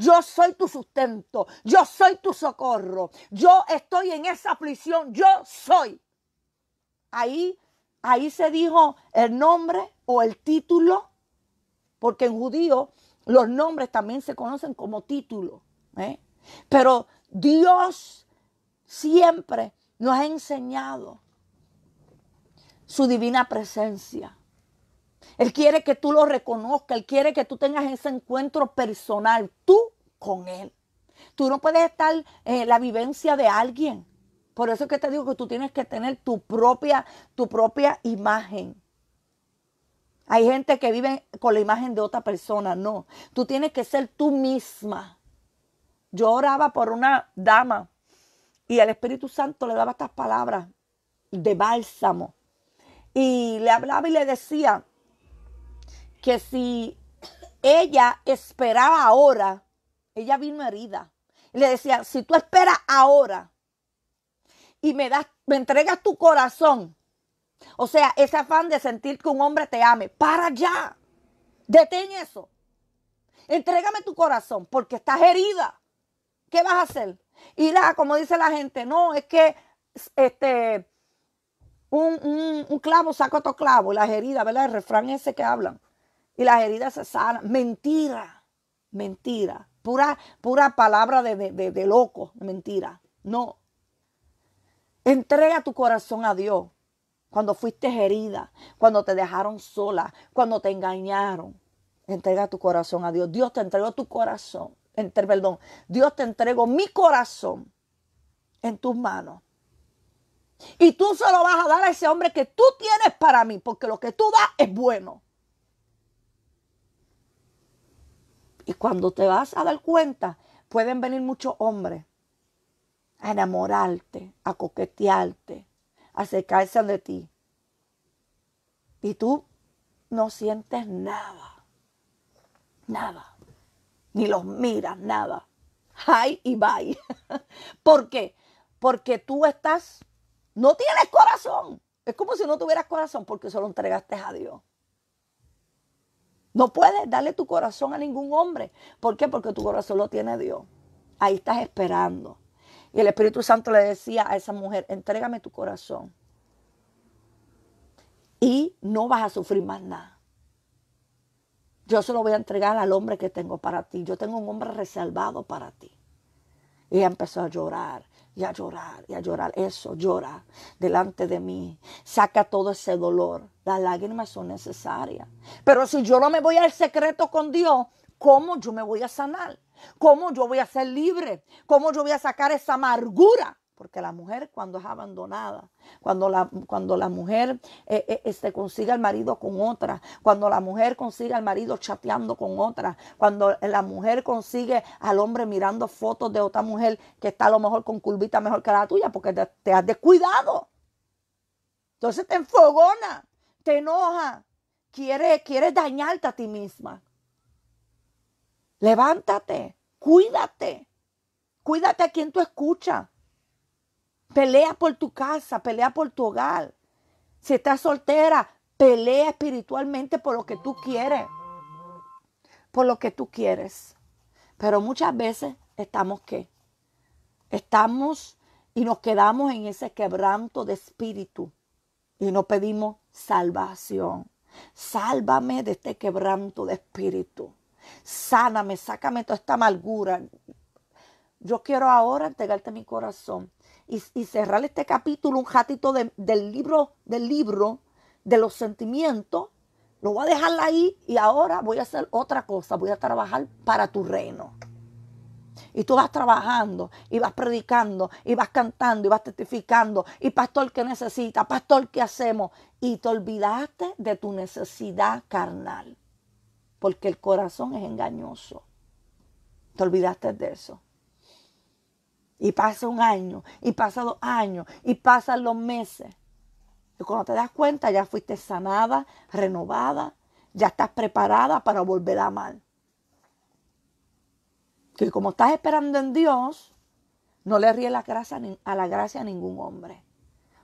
Yo soy tu sustento, yo soy tu socorro, yo estoy en esa prisión. yo soy. Ahí, ahí se dijo el nombre o el título, porque en judío los nombres también se conocen como título. ¿eh? Pero Dios siempre nos ha enseñado su divina presencia. Él quiere que tú lo reconozcas, Él quiere que tú tengas ese encuentro personal, tú con Él. Tú no puedes estar en eh, la vivencia de alguien. Por eso es que te digo que tú tienes que tener tu propia, tu propia imagen. Hay gente que vive con la imagen de otra persona. No, tú tienes que ser tú misma. Yo oraba por una dama y el Espíritu Santo le daba estas palabras de bálsamo. Y le hablaba y le decía que si ella esperaba ahora, ella vino herida. Y le decía, si tú esperas ahora y me, das, me entregas tu corazón, o sea, ese afán de sentir que un hombre te ame, para ya. Detén eso. Entrégame tu corazón porque estás herida. ¿Qué vas a hacer? Y la, como dice la gente, no, es que este, un, clavo saca otro clavo. la las heridas, ¿verdad? El refrán ese que hablan. Y las heridas se sana Mentira, mentira. Pura, pura palabra de, de, loco, mentira. No. Entrega tu corazón a Dios. Cuando fuiste herida, cuando te dejaron sola, cuando te engañaron. Entrega tu corazón a Dios. Dios te entregó tu corazón. perdón, Dios te entregó mi corazón en tus manos. Y tú solo vas a dar a ese hombre que tú tienes para mí, porque lo que tú das es bueno. Y cuando te vas a dar cuenta, pueden venir muchos hombres a enamorarte, a coquetearte, a acercarse de ti. Y tú no sientes nada, nada, ni los miras, nada. hay y bye. ¿Por qué? Porque tú estás, no tienes corazón. Es como si no tuvieras corazón porque solo entregaste a Dios. No puedes darle tu corazón a ningún hombre. ¿Por qué? Porque tu corazón lo tiene Dios. Ahí estás esperando. Y el Espíritu Santo le decía a esa mujer, entrégame tu corazón. Y no vas a sufrir más nada. Yo se lo voy a entregar al hombre que tengo para ti. Yo tengo un hombre reservado para ti. Y ella empezó a llorar y a llorar y a llorar. Eso, llora delante de mí. Saca todo ese dolor. Las lágrimas son necesarias. Pero si yo no me voy al secreto con Dios, ¿cómo yo me voy a sanar? ¿Cómo yo voy a ser libre? ¿Cómo yo voy a sacar esa amargura porque la mujer cuando es abandonada, cuando la, cuando la mujer eh, eh, se este, consigue al marido con otra, cuando la mujer consigue al marido chateando con otra, cuando la mujer consigue al hombre mirando fotos de otra mujer que está a lo mejor con curvita mejor que la tuya porque te, has descuidado. Entonces te enfogona, te enoja, quieres quiere dañarte a ti misma. Levántate, cuídate, cuídate a quien tú escuchas. Pelea por tu casa, pelea por tu hogar. Si estás soltera, pelea espiritualmente por lo que tú quieres. Por lo que tú quieres. Pero muchas veces estamos qué? Estamos y nos quedamos en ese quebranto de espíritu y no pedimos salvación. Sálvame de este quebranto de espíritu. Sáname, sácame toda esta amargura. Yo quiero ahora entregarte mi corazón y, cerrar este capítulo un ratito del libro, del libro, de los sentimientos, lo voy a dejar ahí y ahora voy a hacer otra cosa, voy a trabajar para tu reino. Y tú vas trabajando y vas predicando y vas cantando y vas testificando y pastor que necesita, pastor que hacemos. Y te olvidaste de tu necesidad carnal, porque el corazón es engañoso. Te olvidaste de eso. Y pasa un año, y pasa dos años, y pasan los meses. Y cuando te das cuenta, ya fuiste sanada, renovada, ya estás preparada para volver a amar. Y como estás esperando en Dios, no le ríes la gracia, a la gracia a ningún hombre.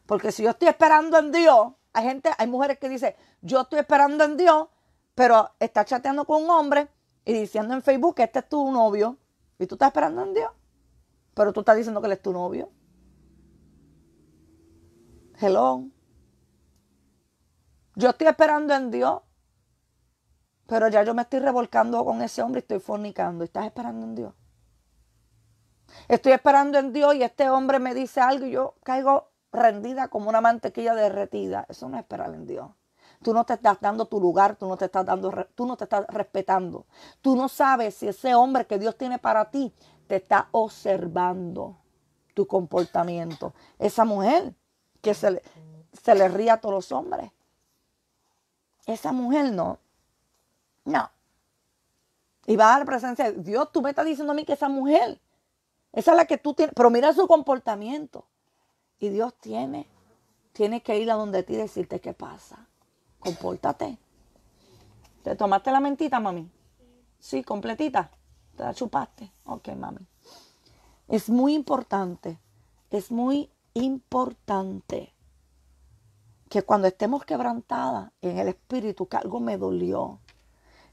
Porque si yo estoy esperando en Dios, hay gente, hay mujeres que dicen, yo estoy esperando en Dios, pero está chateando con un hombre y diciendo en Facebook que este es tu novio y tú estás esperando en Dios. Pero tú estás diciendo que él es tu novio. Hello. Yo estoy esperando en Dios. Pero ya yo me estoy revolcando con ese hombre y estoy fornicando. Estás esperando en Dios. Estoy esperando en Dios y este hombre me dice algo y yo caigo rendida como una mantequilla derretida. Eso no es esperar en Dios. Tú no te estás dando tu lugar, tú no te estás dando, tú no te estás respetando. Tú no sabes si ese hombre que Dios tiene para ti te está observando tu comportamiento. Esa mujer que se le, se ríe a todos los hombres. Esa mujer no. No. Y va a la presencia de Dios. Tú me estás diciendo a mí que esa mujer, esa es la que tú tienes. Pero mira su comportamiento. Y Dios tiene, tiene que ir a donde ti y decirte qué pasa. Compórtate. ¿Te tomaste la mentita, mami? Sí, completita. Te la chupaste. Ok, mami. Es muy importante, es muy importante que cuando estemos quebrantadas en el espíritu, que algo me dolió,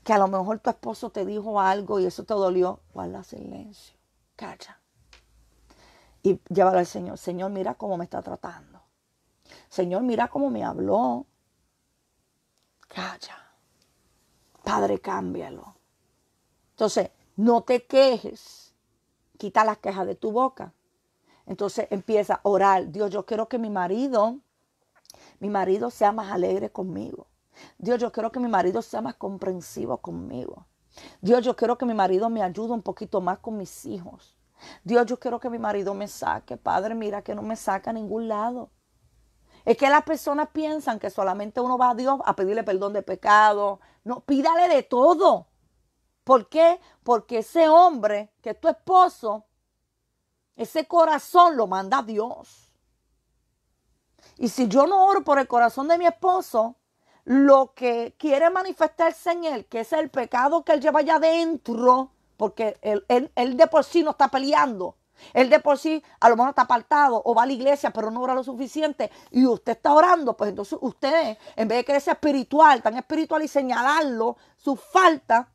que a lo mejor tu esposo te dijo algo y eso te dolió, guarda silencio, calla. Y llévalo al Señor. Señor, mira cómo me está tratando. Señor, mira cómo me habló. Calla. Padre, cámbialo. Entonces, no te quejes, quita las quejas de tu boca. Entonces empieza a orar, Dios, yo quiero que mi marido, mi marido sea más alegre conmigo. Dios, yo quiero que mi marido sea más comprensivo conmigo. Dios, yo quiero que mi marido me ayude un poquito más con mis hijos. Dios, yo quiero que mi marido me saque. Padre, mira que no me saca a ningún lado. Es que las personas piensan que solamente uno va a Dios a pedirle perdón de pecado. No, pídale de todo. ¿Por qué? Porque ese hombre que es tu esposo, ese corazón lo manda Dios. Y si yo no oro por el corazón de mi esposo, lo que quiere manifestarse en él, que es el pecado que él lleva allá adentro, porque él, de por sí no está peleando. Él de por sí a lo mejor está apartado o va a la iglesia pero no ora lo suficiente y usted está orando, pues entonces usted en vez de que sea espiritual, tan espiritual y señalarlo, su falta,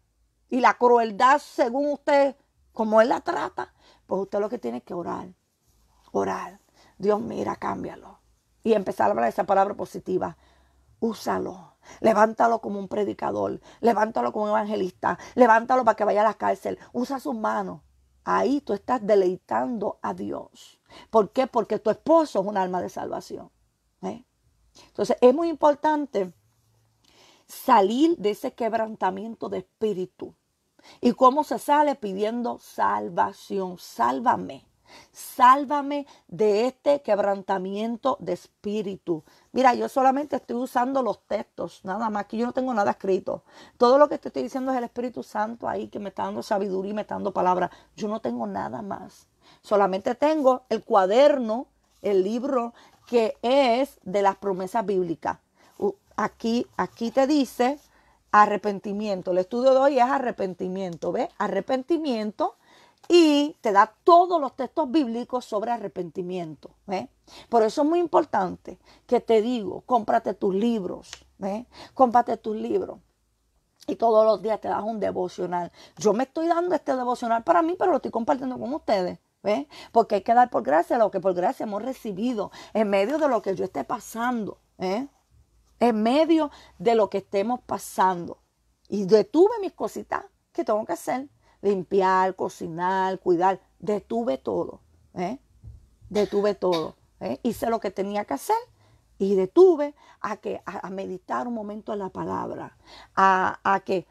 y la crueldad según usted, como Él la trata, pues usted lo que tiene es que orar. Orar. Dios, mira, cámbialo. Y empezar a hablar esa palabra positiva. Úsalo. Levántalo como un predicador. Levántalo como un evangelista. Levántalo para que vaya a la cárcel. Usa sus manos. Ahí tú estás deleitando a Dios. ¿Por qué? Porque tu esposo es un alma de salvación. ¿eh? Entonces es muy importante salir de ese quebrantamiento de espíritu. ¿Y cómo se sale? Pidiendo salvación. Sálvame. Sálvame de este quebrantamiento de espíritu. Mira, yo solamente estoy usando los textos, nada más que yo no tengo nada escrito. Todo lo que estoy diciendo es el Espíritu Santo ahí que me está dando sabiduría y me está dando palabra. Yo no tengo nada más. Solamente tengo el cuaderno, el libro que es de las promesas bíblicas. Aquí, aquí te dice arrepentimiento. El estudio de hoy es arrepentimiento, ¿ves? Arrepentimiento y te da todos los textos bíblicos sobre arrepentimiento. ¿ves? Por eso es muy importante que te digo, cómprate tus libros, ¿ves? cómprate tus libros. Y todos los días te das un devocional. Yo me estoy dando este devocional para mí, pero lo estoy compartiendo con ustedes. ¿ves? Porque hay que dar por gracia lo que por gracia hemos recibido en medio de lo que yo esté pasando. ¿eh? en medio de lo que estemos pasando. Y detuve mis cositas que tengo que hacer. Limpiar, cocinar, cuidar. Detuve todo. ¿eh? Detuve todo. ¿eh? Hice lo que tenía que hacer y detuve a, que, a, meditar un momento en la palabra. A, a, que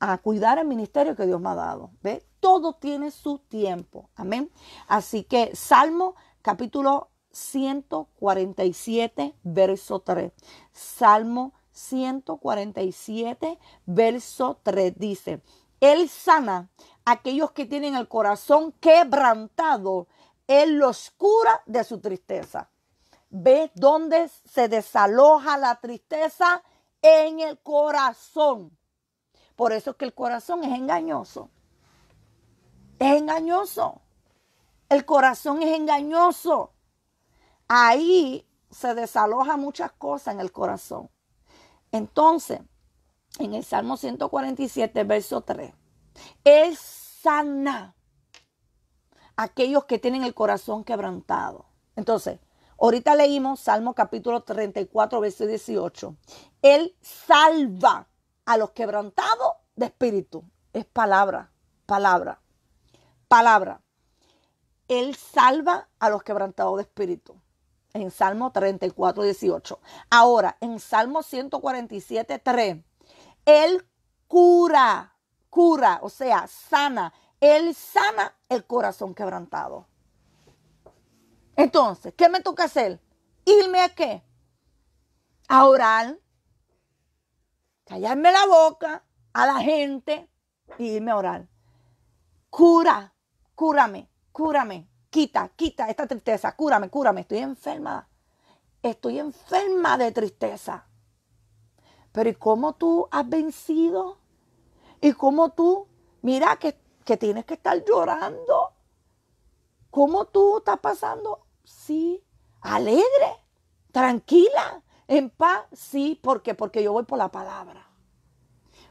a cuidar el ministerio que Dios me ha dado. ¿ve? Todo tiene su tiempo. Amén. Así que Salmo capítulo 147, verso 3. Salmo 147, verso 3 dice, Él sana aquellos que tienen el corazón quebrantado, Él los cura de su tristeza. ¿Ves dónde se desaloja la tristeza? En el corazón. Por eso es que el corazón es engañoso. Es engañoso. El corazón es engañoso ahí se desaloja muchas cosas en el corazón. Entonces, en el Salmo 147, verso 3, Él sana a aquellos que tienen el corazón quebrantado. Entonces, ahorita leímos Salmo capítulo 34, verso 18. Él salva a los quebrantados de espíritu. Es palabra, palabra, palabra. Él salva a los quebrantados de espíritu en Salmo 34, 18. Ahora, en Salmo 147, 3, Él cura, cura, o sea, sana. Él sana el corazón quebrantado. Entonces, ¿qué me toca hacer? Irme a qué? A orar, callarme la boca a la gente y irme a orar. Cura, cúrame, cúrame, quita, quita esta tristeza, cúrame, cúrame, estoy enferma, estoy enferma de tristeza. Pero ¿y cómo tú has vencido? ¿Y cómo tú, mira que, tienes que estar llorando? ¿Cómo tú estás pasando? Sí, alegre, tranquila, en paz, sí, porque porque yo voy por la palabra.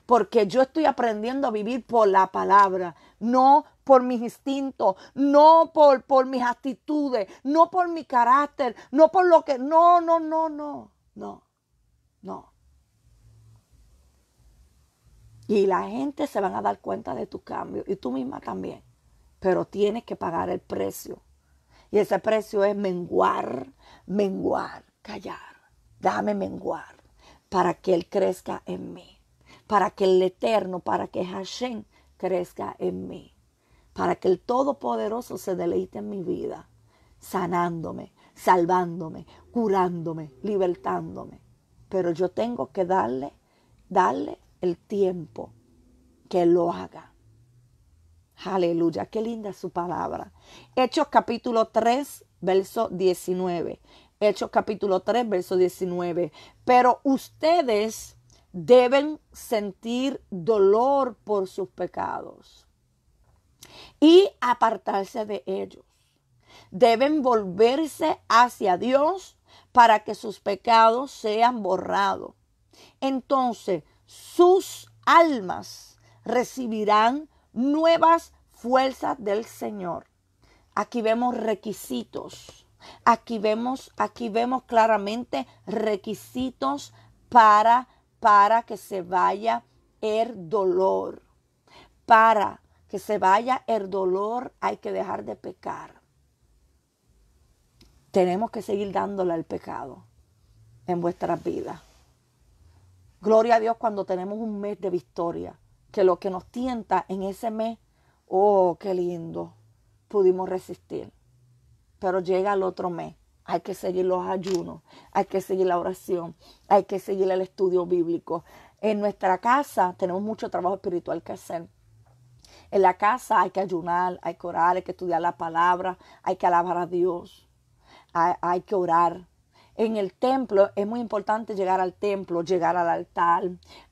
Porque yo estoy aprendiendo a vivir por la palabra, no por mis instintos, no por, por mis actitudes, no por mi carácter, no por lo que... No, no, no, no, no, no. Y la gente se van a dar cuenta de tu cambio y tú misma también. Pero tienes que pagar el precio. Y ese precio es menguar, menguar, callar. Dame menguar para que Él crezca en mí. Para que el Eterno, para que Hashem crezca en mí para que el Todopoderoso se deleite en mi vida, sanándome, salvándome, curándome, libertándome. Pero yo tengo que darle, darle el tiempo que lo haga. Aleluya, qué linda su palabra. Hechos capítulo 3, verso 19. Hechos capítulo 3, verso 19. Pero ustedes deben sentir dolor por sus pecados y apartarse de ellos. Deben volverse hacia Dios para que sus pecados sean borrados. Entonces sus almas recibirán nuevas fuerzas del Señor. Aquí vemos requisitos. Aquí vemos, aquí vemos claramente requisitos para, para que se vaya el dolor, para que se vaya el dolor, hay que dejar de pecar. Tenemos que seguir dándole al pecado en vuestras vidas. Gloria a Dios cuando tenemos un mes de victoria, que lo que nos tienta en ese mes, oh, qué lindo, pudimos resistir. Pero llega el otro mes, hay que seguir los ayunos, hay que seguir la oración, hay que seguir el estudio bíblico. En nuestra casa tenemos mucho trabajo espiritual que hacer en la casa hay que ayunar, hay que orar, hay que estudiar la palabra, hay que alabar a Dios, hay, que orar. En el templo es muy importante llegar al templo, llegar al altar,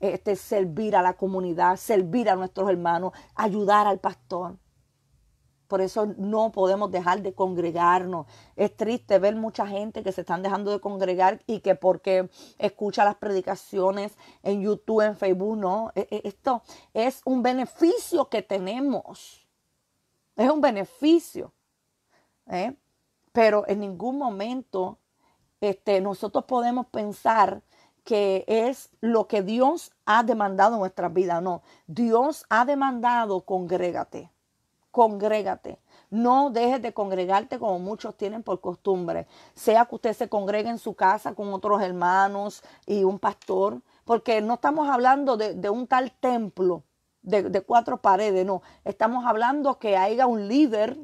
este, servir a la comunidad, servir a nuestros hermanos, ayudar al pastor. Por eso no podemos dejar de congregarnos. Es triste ver mucha gente que se están dejando de congregar y que porque escucha las predicaciones en YouTube, en Facebook, no. E, e, esto es un beneficio que tenemos. Es un beneficio. ¿eh? Pero en ningún momento este, nosotros podemos pensar que es lo que Dios ha demandado en nuestras vidas. No, Dios ha demandado congrégate congrégate. No dejes de congregarte como muchos tienen por costumbre. Sea que usted se congregue en su casa con otros hermanos y un pastor, porque no estamos hablando de, un tal templo de, cuatro paredes, no. Estamos hablando que haya un líder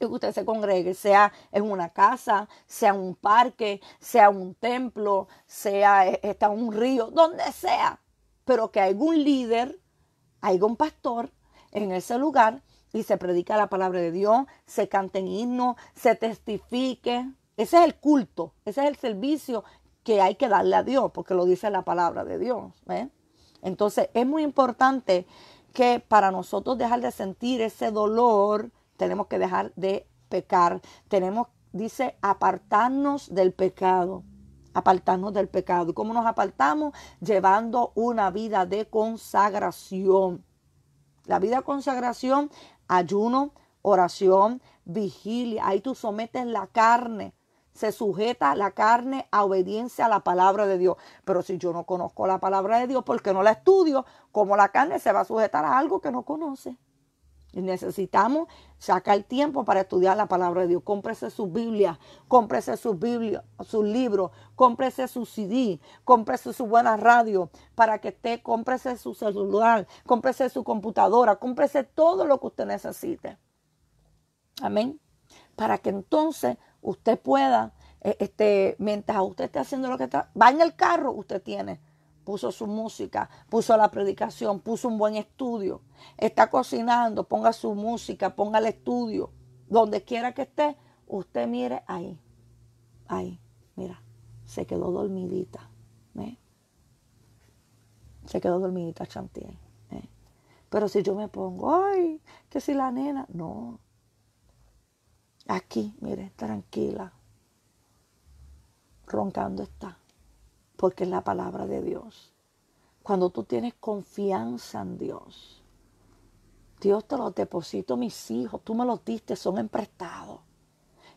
y que usted se congregue, sea en una casa, sea en un parque, sea un templo, sea eh, está un río, donde sea. Pero que haya un líder, haya un pastor en ese lugar y se predica la palabra de Dios, se canten himnos, se testifique. Ese es el culto, ese es el servicio que hay que darle a Dios, porque lo dice la palabra de Dios. ¿eh? Entonces es muy importante que para nosotros dejar de sentir ese dolor, tenemos que dejar de pecar, tenemos, dice, apartarnos del pecado apartarnos del pecado. ¿Y cómo nos apartamos? Llevando una vida de consagración. La vida de consagración ayuno, oración, vigilia. Ahí tú sometes la carne. Se sujeta la carne a obediencia a la palabra de Dios. Pero si yo no conozco la palabra de Dios porque no la estudio, como la carne se va a sujetar a algo que no conoce? Y necesitamos sacar tiempo para estudiar la palabra de Dios. Cómprese su biblia, cómprese su libro, libros, cómprese su CD, cómprese su buena radio para que esté, cómprese su celular, cómprese su computadora, cómprese todo lo que usted necesite. Amén. Para que entonces usted pueda, eh, este, mientras usted esté haciendo lo que está, va en el carro, usted tiene puso su música, puso la predicación, puso un buen estudio. Está cocinando, ponga su música, ponga el estudio. Donde quiera que esté, usted mire ahí. Ahí, mira, se quedó dormidita. Se quedó dormidita Chantier. Pero si yo me pongo, ay, que si la nena, no. Aquí, mire, tranquila. Roncando está porque es la palabra de Dios. Cuando tú tienes confianza en Dios, Dios te los deposito mis hijos, tú me los diste, son emprestados.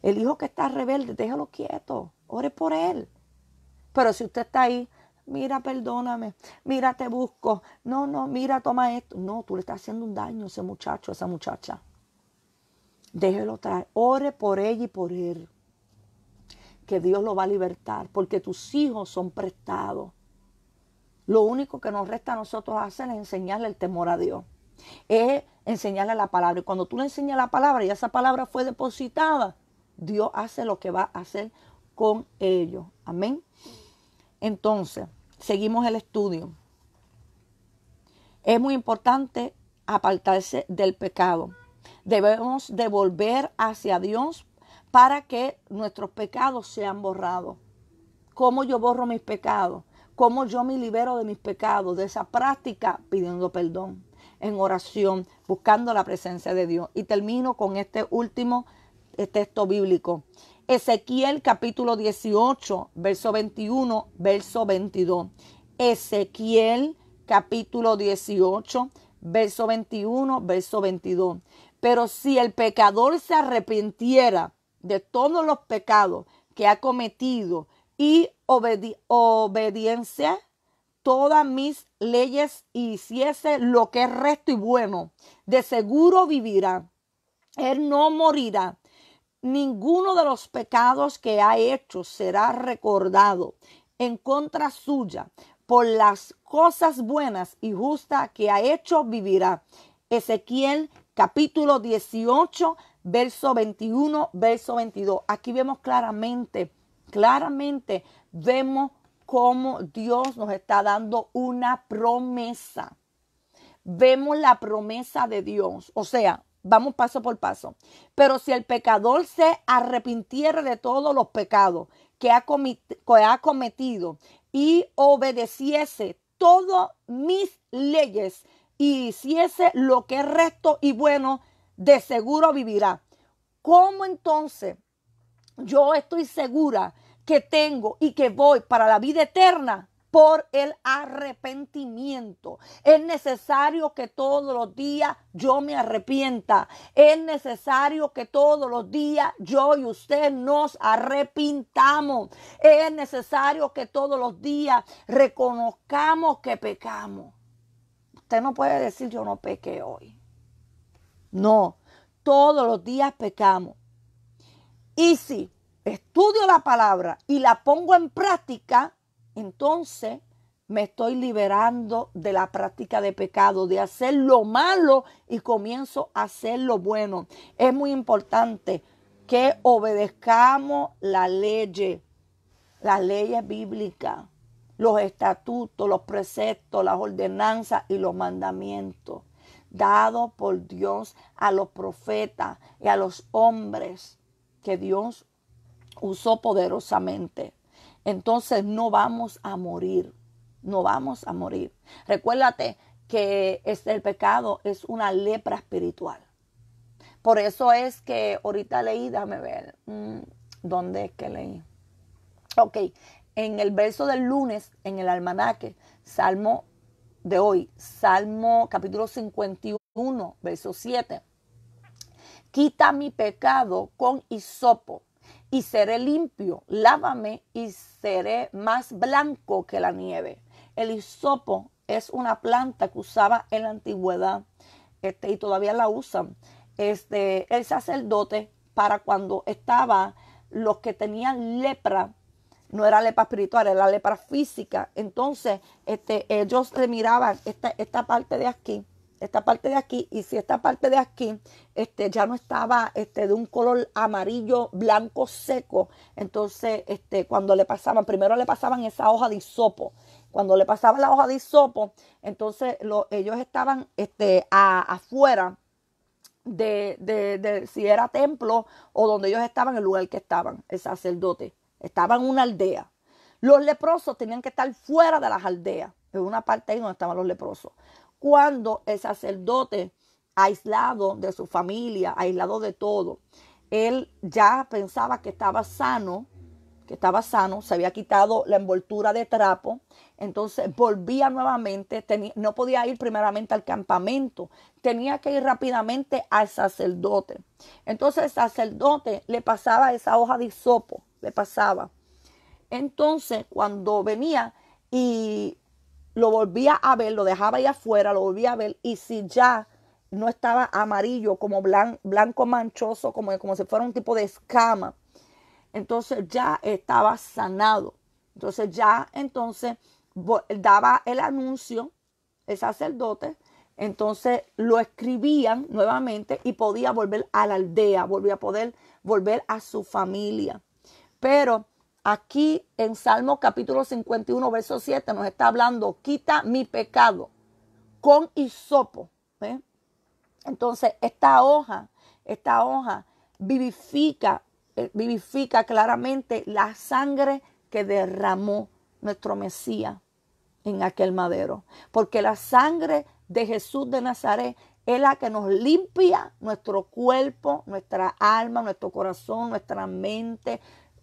El hijo que está rebelde, déjalo quieto, ore por él. Pero si usted está ahí, mira, perdóname, mira, te busco, no, no, mira, toma esto. No, tú le estás haciendo un daño a ese muchacho, a esa muchacha. Déjelo traer, ore por ella y por él que Dios lo va a libertar, porque tus hijos son prestados. Lo único que nos resta a nosotros hacer es enseñarle el temor a Dios, es enseñarle la palabra. Y cuando tú le enseñas la palabra y esa palabra fue depositada, Dios hace lo que va a hacer con ellos. Amén. Entonces, seguimos el estudio. Es muy importante apartarse del pecado. Debemos devolver hacia Dios para que nuestros pecados sean borrados. ¿Cómo yo borro mis pecados? ¿Cómo yo me libero de mis pecados? De esa práctica pidiendo perdón, en oración, buscando la presencia de Dios. Y termino con este último eh, texto bíblico. Ezequiel capítulo 18, verso 21, verso 22. Ezequiel capítulo 18, verso 21, verso 22. Pero si el pecador se arrepintiera de todos los pecados que ha cometido y obediencia todas mis leyes y hiciese lo que es recto y bueno, de seguro vivirá. Él no morirá. Ninguno de los pecados que ha hecho será recordado en contra suya. Por las cosas buenas y justas que ha hecho, vivirá. Ezequiel capítulo 18, verso 21, verso 22. Aquí vemos claramente, claramente vemos cómo Dios nos está dando una promesa. Vemos la promesa de Dios. O sea, vamos paso por paso. Pero si el pecador se arrepintiera de todos los pecados que ha, que ha cometido y obedeciese todas mis leyes y hiciese lo que es recto y bueno, de seguro vivirá. ¿Cómo entonces yo estoy segura que tengo y que voy para la vida eterna? por el arrepentimiento. Es necesario que todos los días yo me arrepienta. Es necesario que todos los días yo y usted nos arrepintamos. Es necesario que todos los días reconozcamos que pecamos. Usted no puede decir yo no pequé hoy. No, todos los días pecamos. Y si estudio la palabra y la pongo en práctica, entonces me estoy liberando de la práctica de pecado, de hacer lo malo y comienzo a hacer lo bueno. Es muy importante que obedezcamos la ley, las leyes bíblicas, los estatutos, los preceptos, las ordenanzas y los mandamientos dado por Dios a los profetas y a los hombres que Dios usó poderosamente. Entonces no vamos a morir, no vamos a morir. Recuérdate que este, el pecado es una lepra espiritual. Por eso es que ahorita leí, dame ver, mm, ¿dónde es que leí? Ok, en el verso del lunes, en el almanaque, Salmo de hoy, Salmo capítulo 51, verso 7. Quita mi pecado con hisopo y seré limpio, lávame y seré más blanco que la nieve. El hisopo es una planta que usaba en la antigüedad este, y todavía la usan. Este, el sacerdote para cuando estaba los que tenían lepra no era lepra espiritual, era lepra física. Entonces, este, ellos se miraban esta, esta parte de aquí, esta parte de aquí, y si esta parte de aquí este, ya no estaba este, de un color amarillo, blanco, seco, entonces este, cuando le pasaban, primero le pasaban esa hoja de hisopo. Cuando le pasaban la hoja de hisopo, entonces ellos estaban este, afuera de, de, de si era templo o donde ellos estaban, el lugar que estaban, el sacerdote. Estaba en una aldea. Los leprosos tenían que estar fuera de las aldeas, en una parte ahí donde estaban los leprosos. Cuando el sacerdote, aislado de su familia, aislado de todo, él ya pensaba que estaba sano, que estaba sano, se había quitado la envoltura de trapo, entonces volvía nuevamente, no podía ir primeramente al campamento, tenía que ir rápidamente al sacerdote. Entonces el sacerdote le pasaba esa hoja de hisopo le pasaba. Entonces, cuando venía y lo volvía a ver, lo dejaba ahí afuera, lo volvía a ver, y si ya no estaba amarillo, como blanco manchoso, como, como si fuera un tipo de escama, entonces ya estaba sanado. Entonces ya entonces daba el anuncio el sacerdote, entonces lo escribían nuevamente y podía volver a la aldea, volvía a poder volver a su familia. Pero aquí en Salmo capítulo 51, verso 7 nos está hablando, quita mi pecado con hisopo. ¿eh? Entonces, esta hoja, esta hoja vivifica, eh, vivifica claramente la sangre que derramó nuestro Mesías en aquel madero. Porque la sangre de Jesús de Nazaret es la que nos limpia nuestro cuerpo, nuestra alma, nuestro corazón, nuestra mente,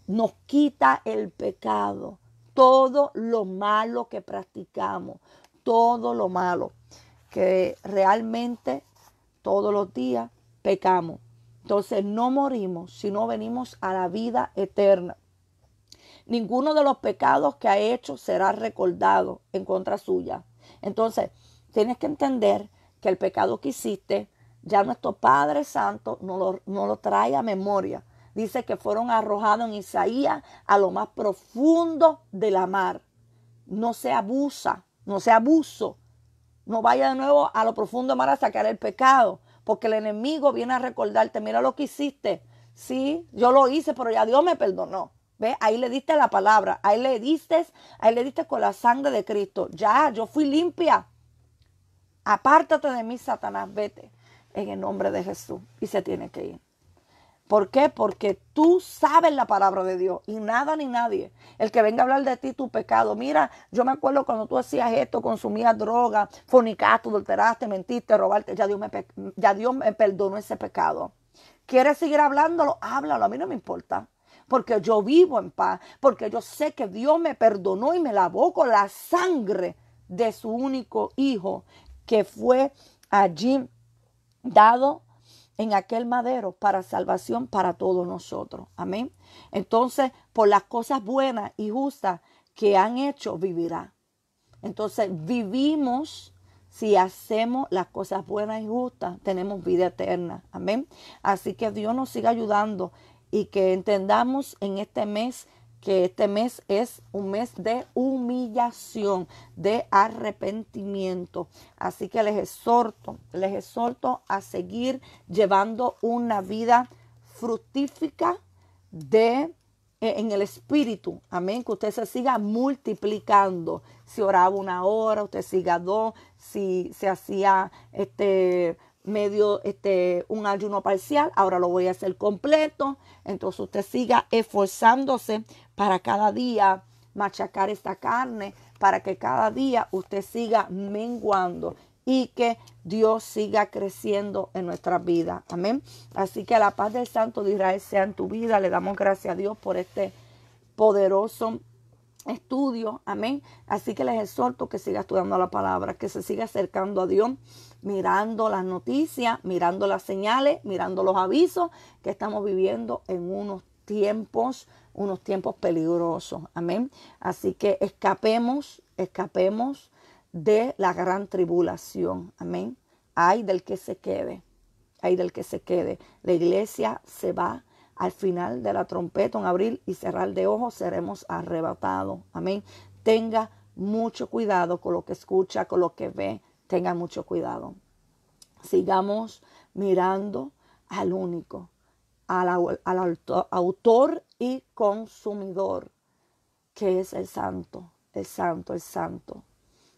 nos quita el pecado, todo lo malo que practicamos, todo lo malo, que realmente todos los días pecamos. Entonces no morimos, sino venimos a la vida eterna. Ninguno de los pecados que ha hecho será recordado en contra suya. Entonces, tienes que entender que el pecado que hiciste, ya nuestro Padre Santo no lo, no lo trae a memoria dice que fueron arrojados en Isaías a lo más profundo de la mar. No se abusa, no se abuso. No vaya de nuevo a lo profundo de mar a sacar el pecado, porque el enemigo viene a recordarte, mira lo que hiciste. Sí, yo lo hice, pero ya Dios me perdonó. ¿ve? Ahí le diste la palabra, ahí le diste, ahí le diste con la sangre de Cristo. Ya, yo fui limpia. Apártate de mí, Satanás, vete en el nombre de Jesús. Y se tiene que ir. ¿Por qué? Porque tú sabes la palabra de Dios y nada ni nadie. El que venga a hablar de ti, tu pecado. Mira, yo me acuerdo cuando tú hacías esto, consumías droga, fornicaste, adulteraste, mentiste, robaste. Ya Dios me, ya Dios me perdonó ese pecado. ¿Quieres seguir hablándolo? Háblalo, a mí no me importa. Porque yo vivo en paz, porque yo sé que Dios me perdonó y me lavó con la sangre de su único hijo que fue allí dado en aquel madero para salvación para todos nosotros. Amén. Entonces, por las cosas buenas y justas que han hecho, vivirá. Entonces, vivimos si hacemos las cosas buenas y justas, tenemos vida eterna. Amén. Así que Dios nos siga ayudando y que entendamos en este mes que este mes es un mes de humillación, de arrepentimiento. Así que les exhorto, les exhorto a seguir llevando una vida fructífica de eh, en el espíritu, amén, que usted se siga multiplicando. Si oraba una hora, usted siga dos, si se hacía este medio este un ayuno parcial, ahora lo voy a hacer completo. Entonces usted siga esforzándose para cada día machacar esta carne, para que cada día usted siga menguando y que Dios siga creciendo en nuestras vidas. Amén. Así que la paz del Santo de Israel sea en tu vida. Le damos gracias a Dios por este poderoso estudio. Amén. Así que les exhorto que siga estudiando la palabra, que se siga acercando a Dios, mirando las noticias, mirando las señales, mirando los avisos que estamos viviendo en unos tiempos, unos tiempos peligrosos. Amén. Así que escapemos, escapemos de la gran tribulación. Amén. Hay del que se quede, hay del que se quede. La iglesia se va al final de la trompeta, en abril y cerrar de ojos, seremos arrebatados. Amén. Tenga mucho cuidado con lo que escucha, con lo que ve. Tenga mucho cuidado. Sigamos mirando al único al, autor y consumidor, que es el santo, el santo, el santo.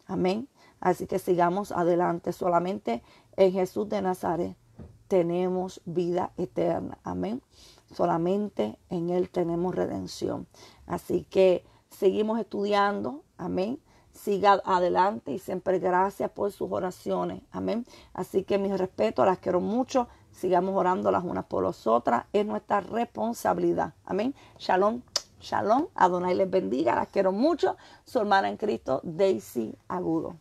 Amén. Así que sigamos adelante. Solamente en Jesús de Nazaret tenemos vida eterna. Amén. Solamente en Él tenemos redención. Así que seguimos estudiando. Amén. Siga adelante y siempre gracias por sus oraciones. Amén. Así que mis respetos, las quiero mucho. Sigamos orando las unas por las otras. Es nuestra responsabilidad. Amén. Shalom. Shalom. Adonai les bendiga. Las quiero mucho. Su hermana en Cristo, Daisy Agudo.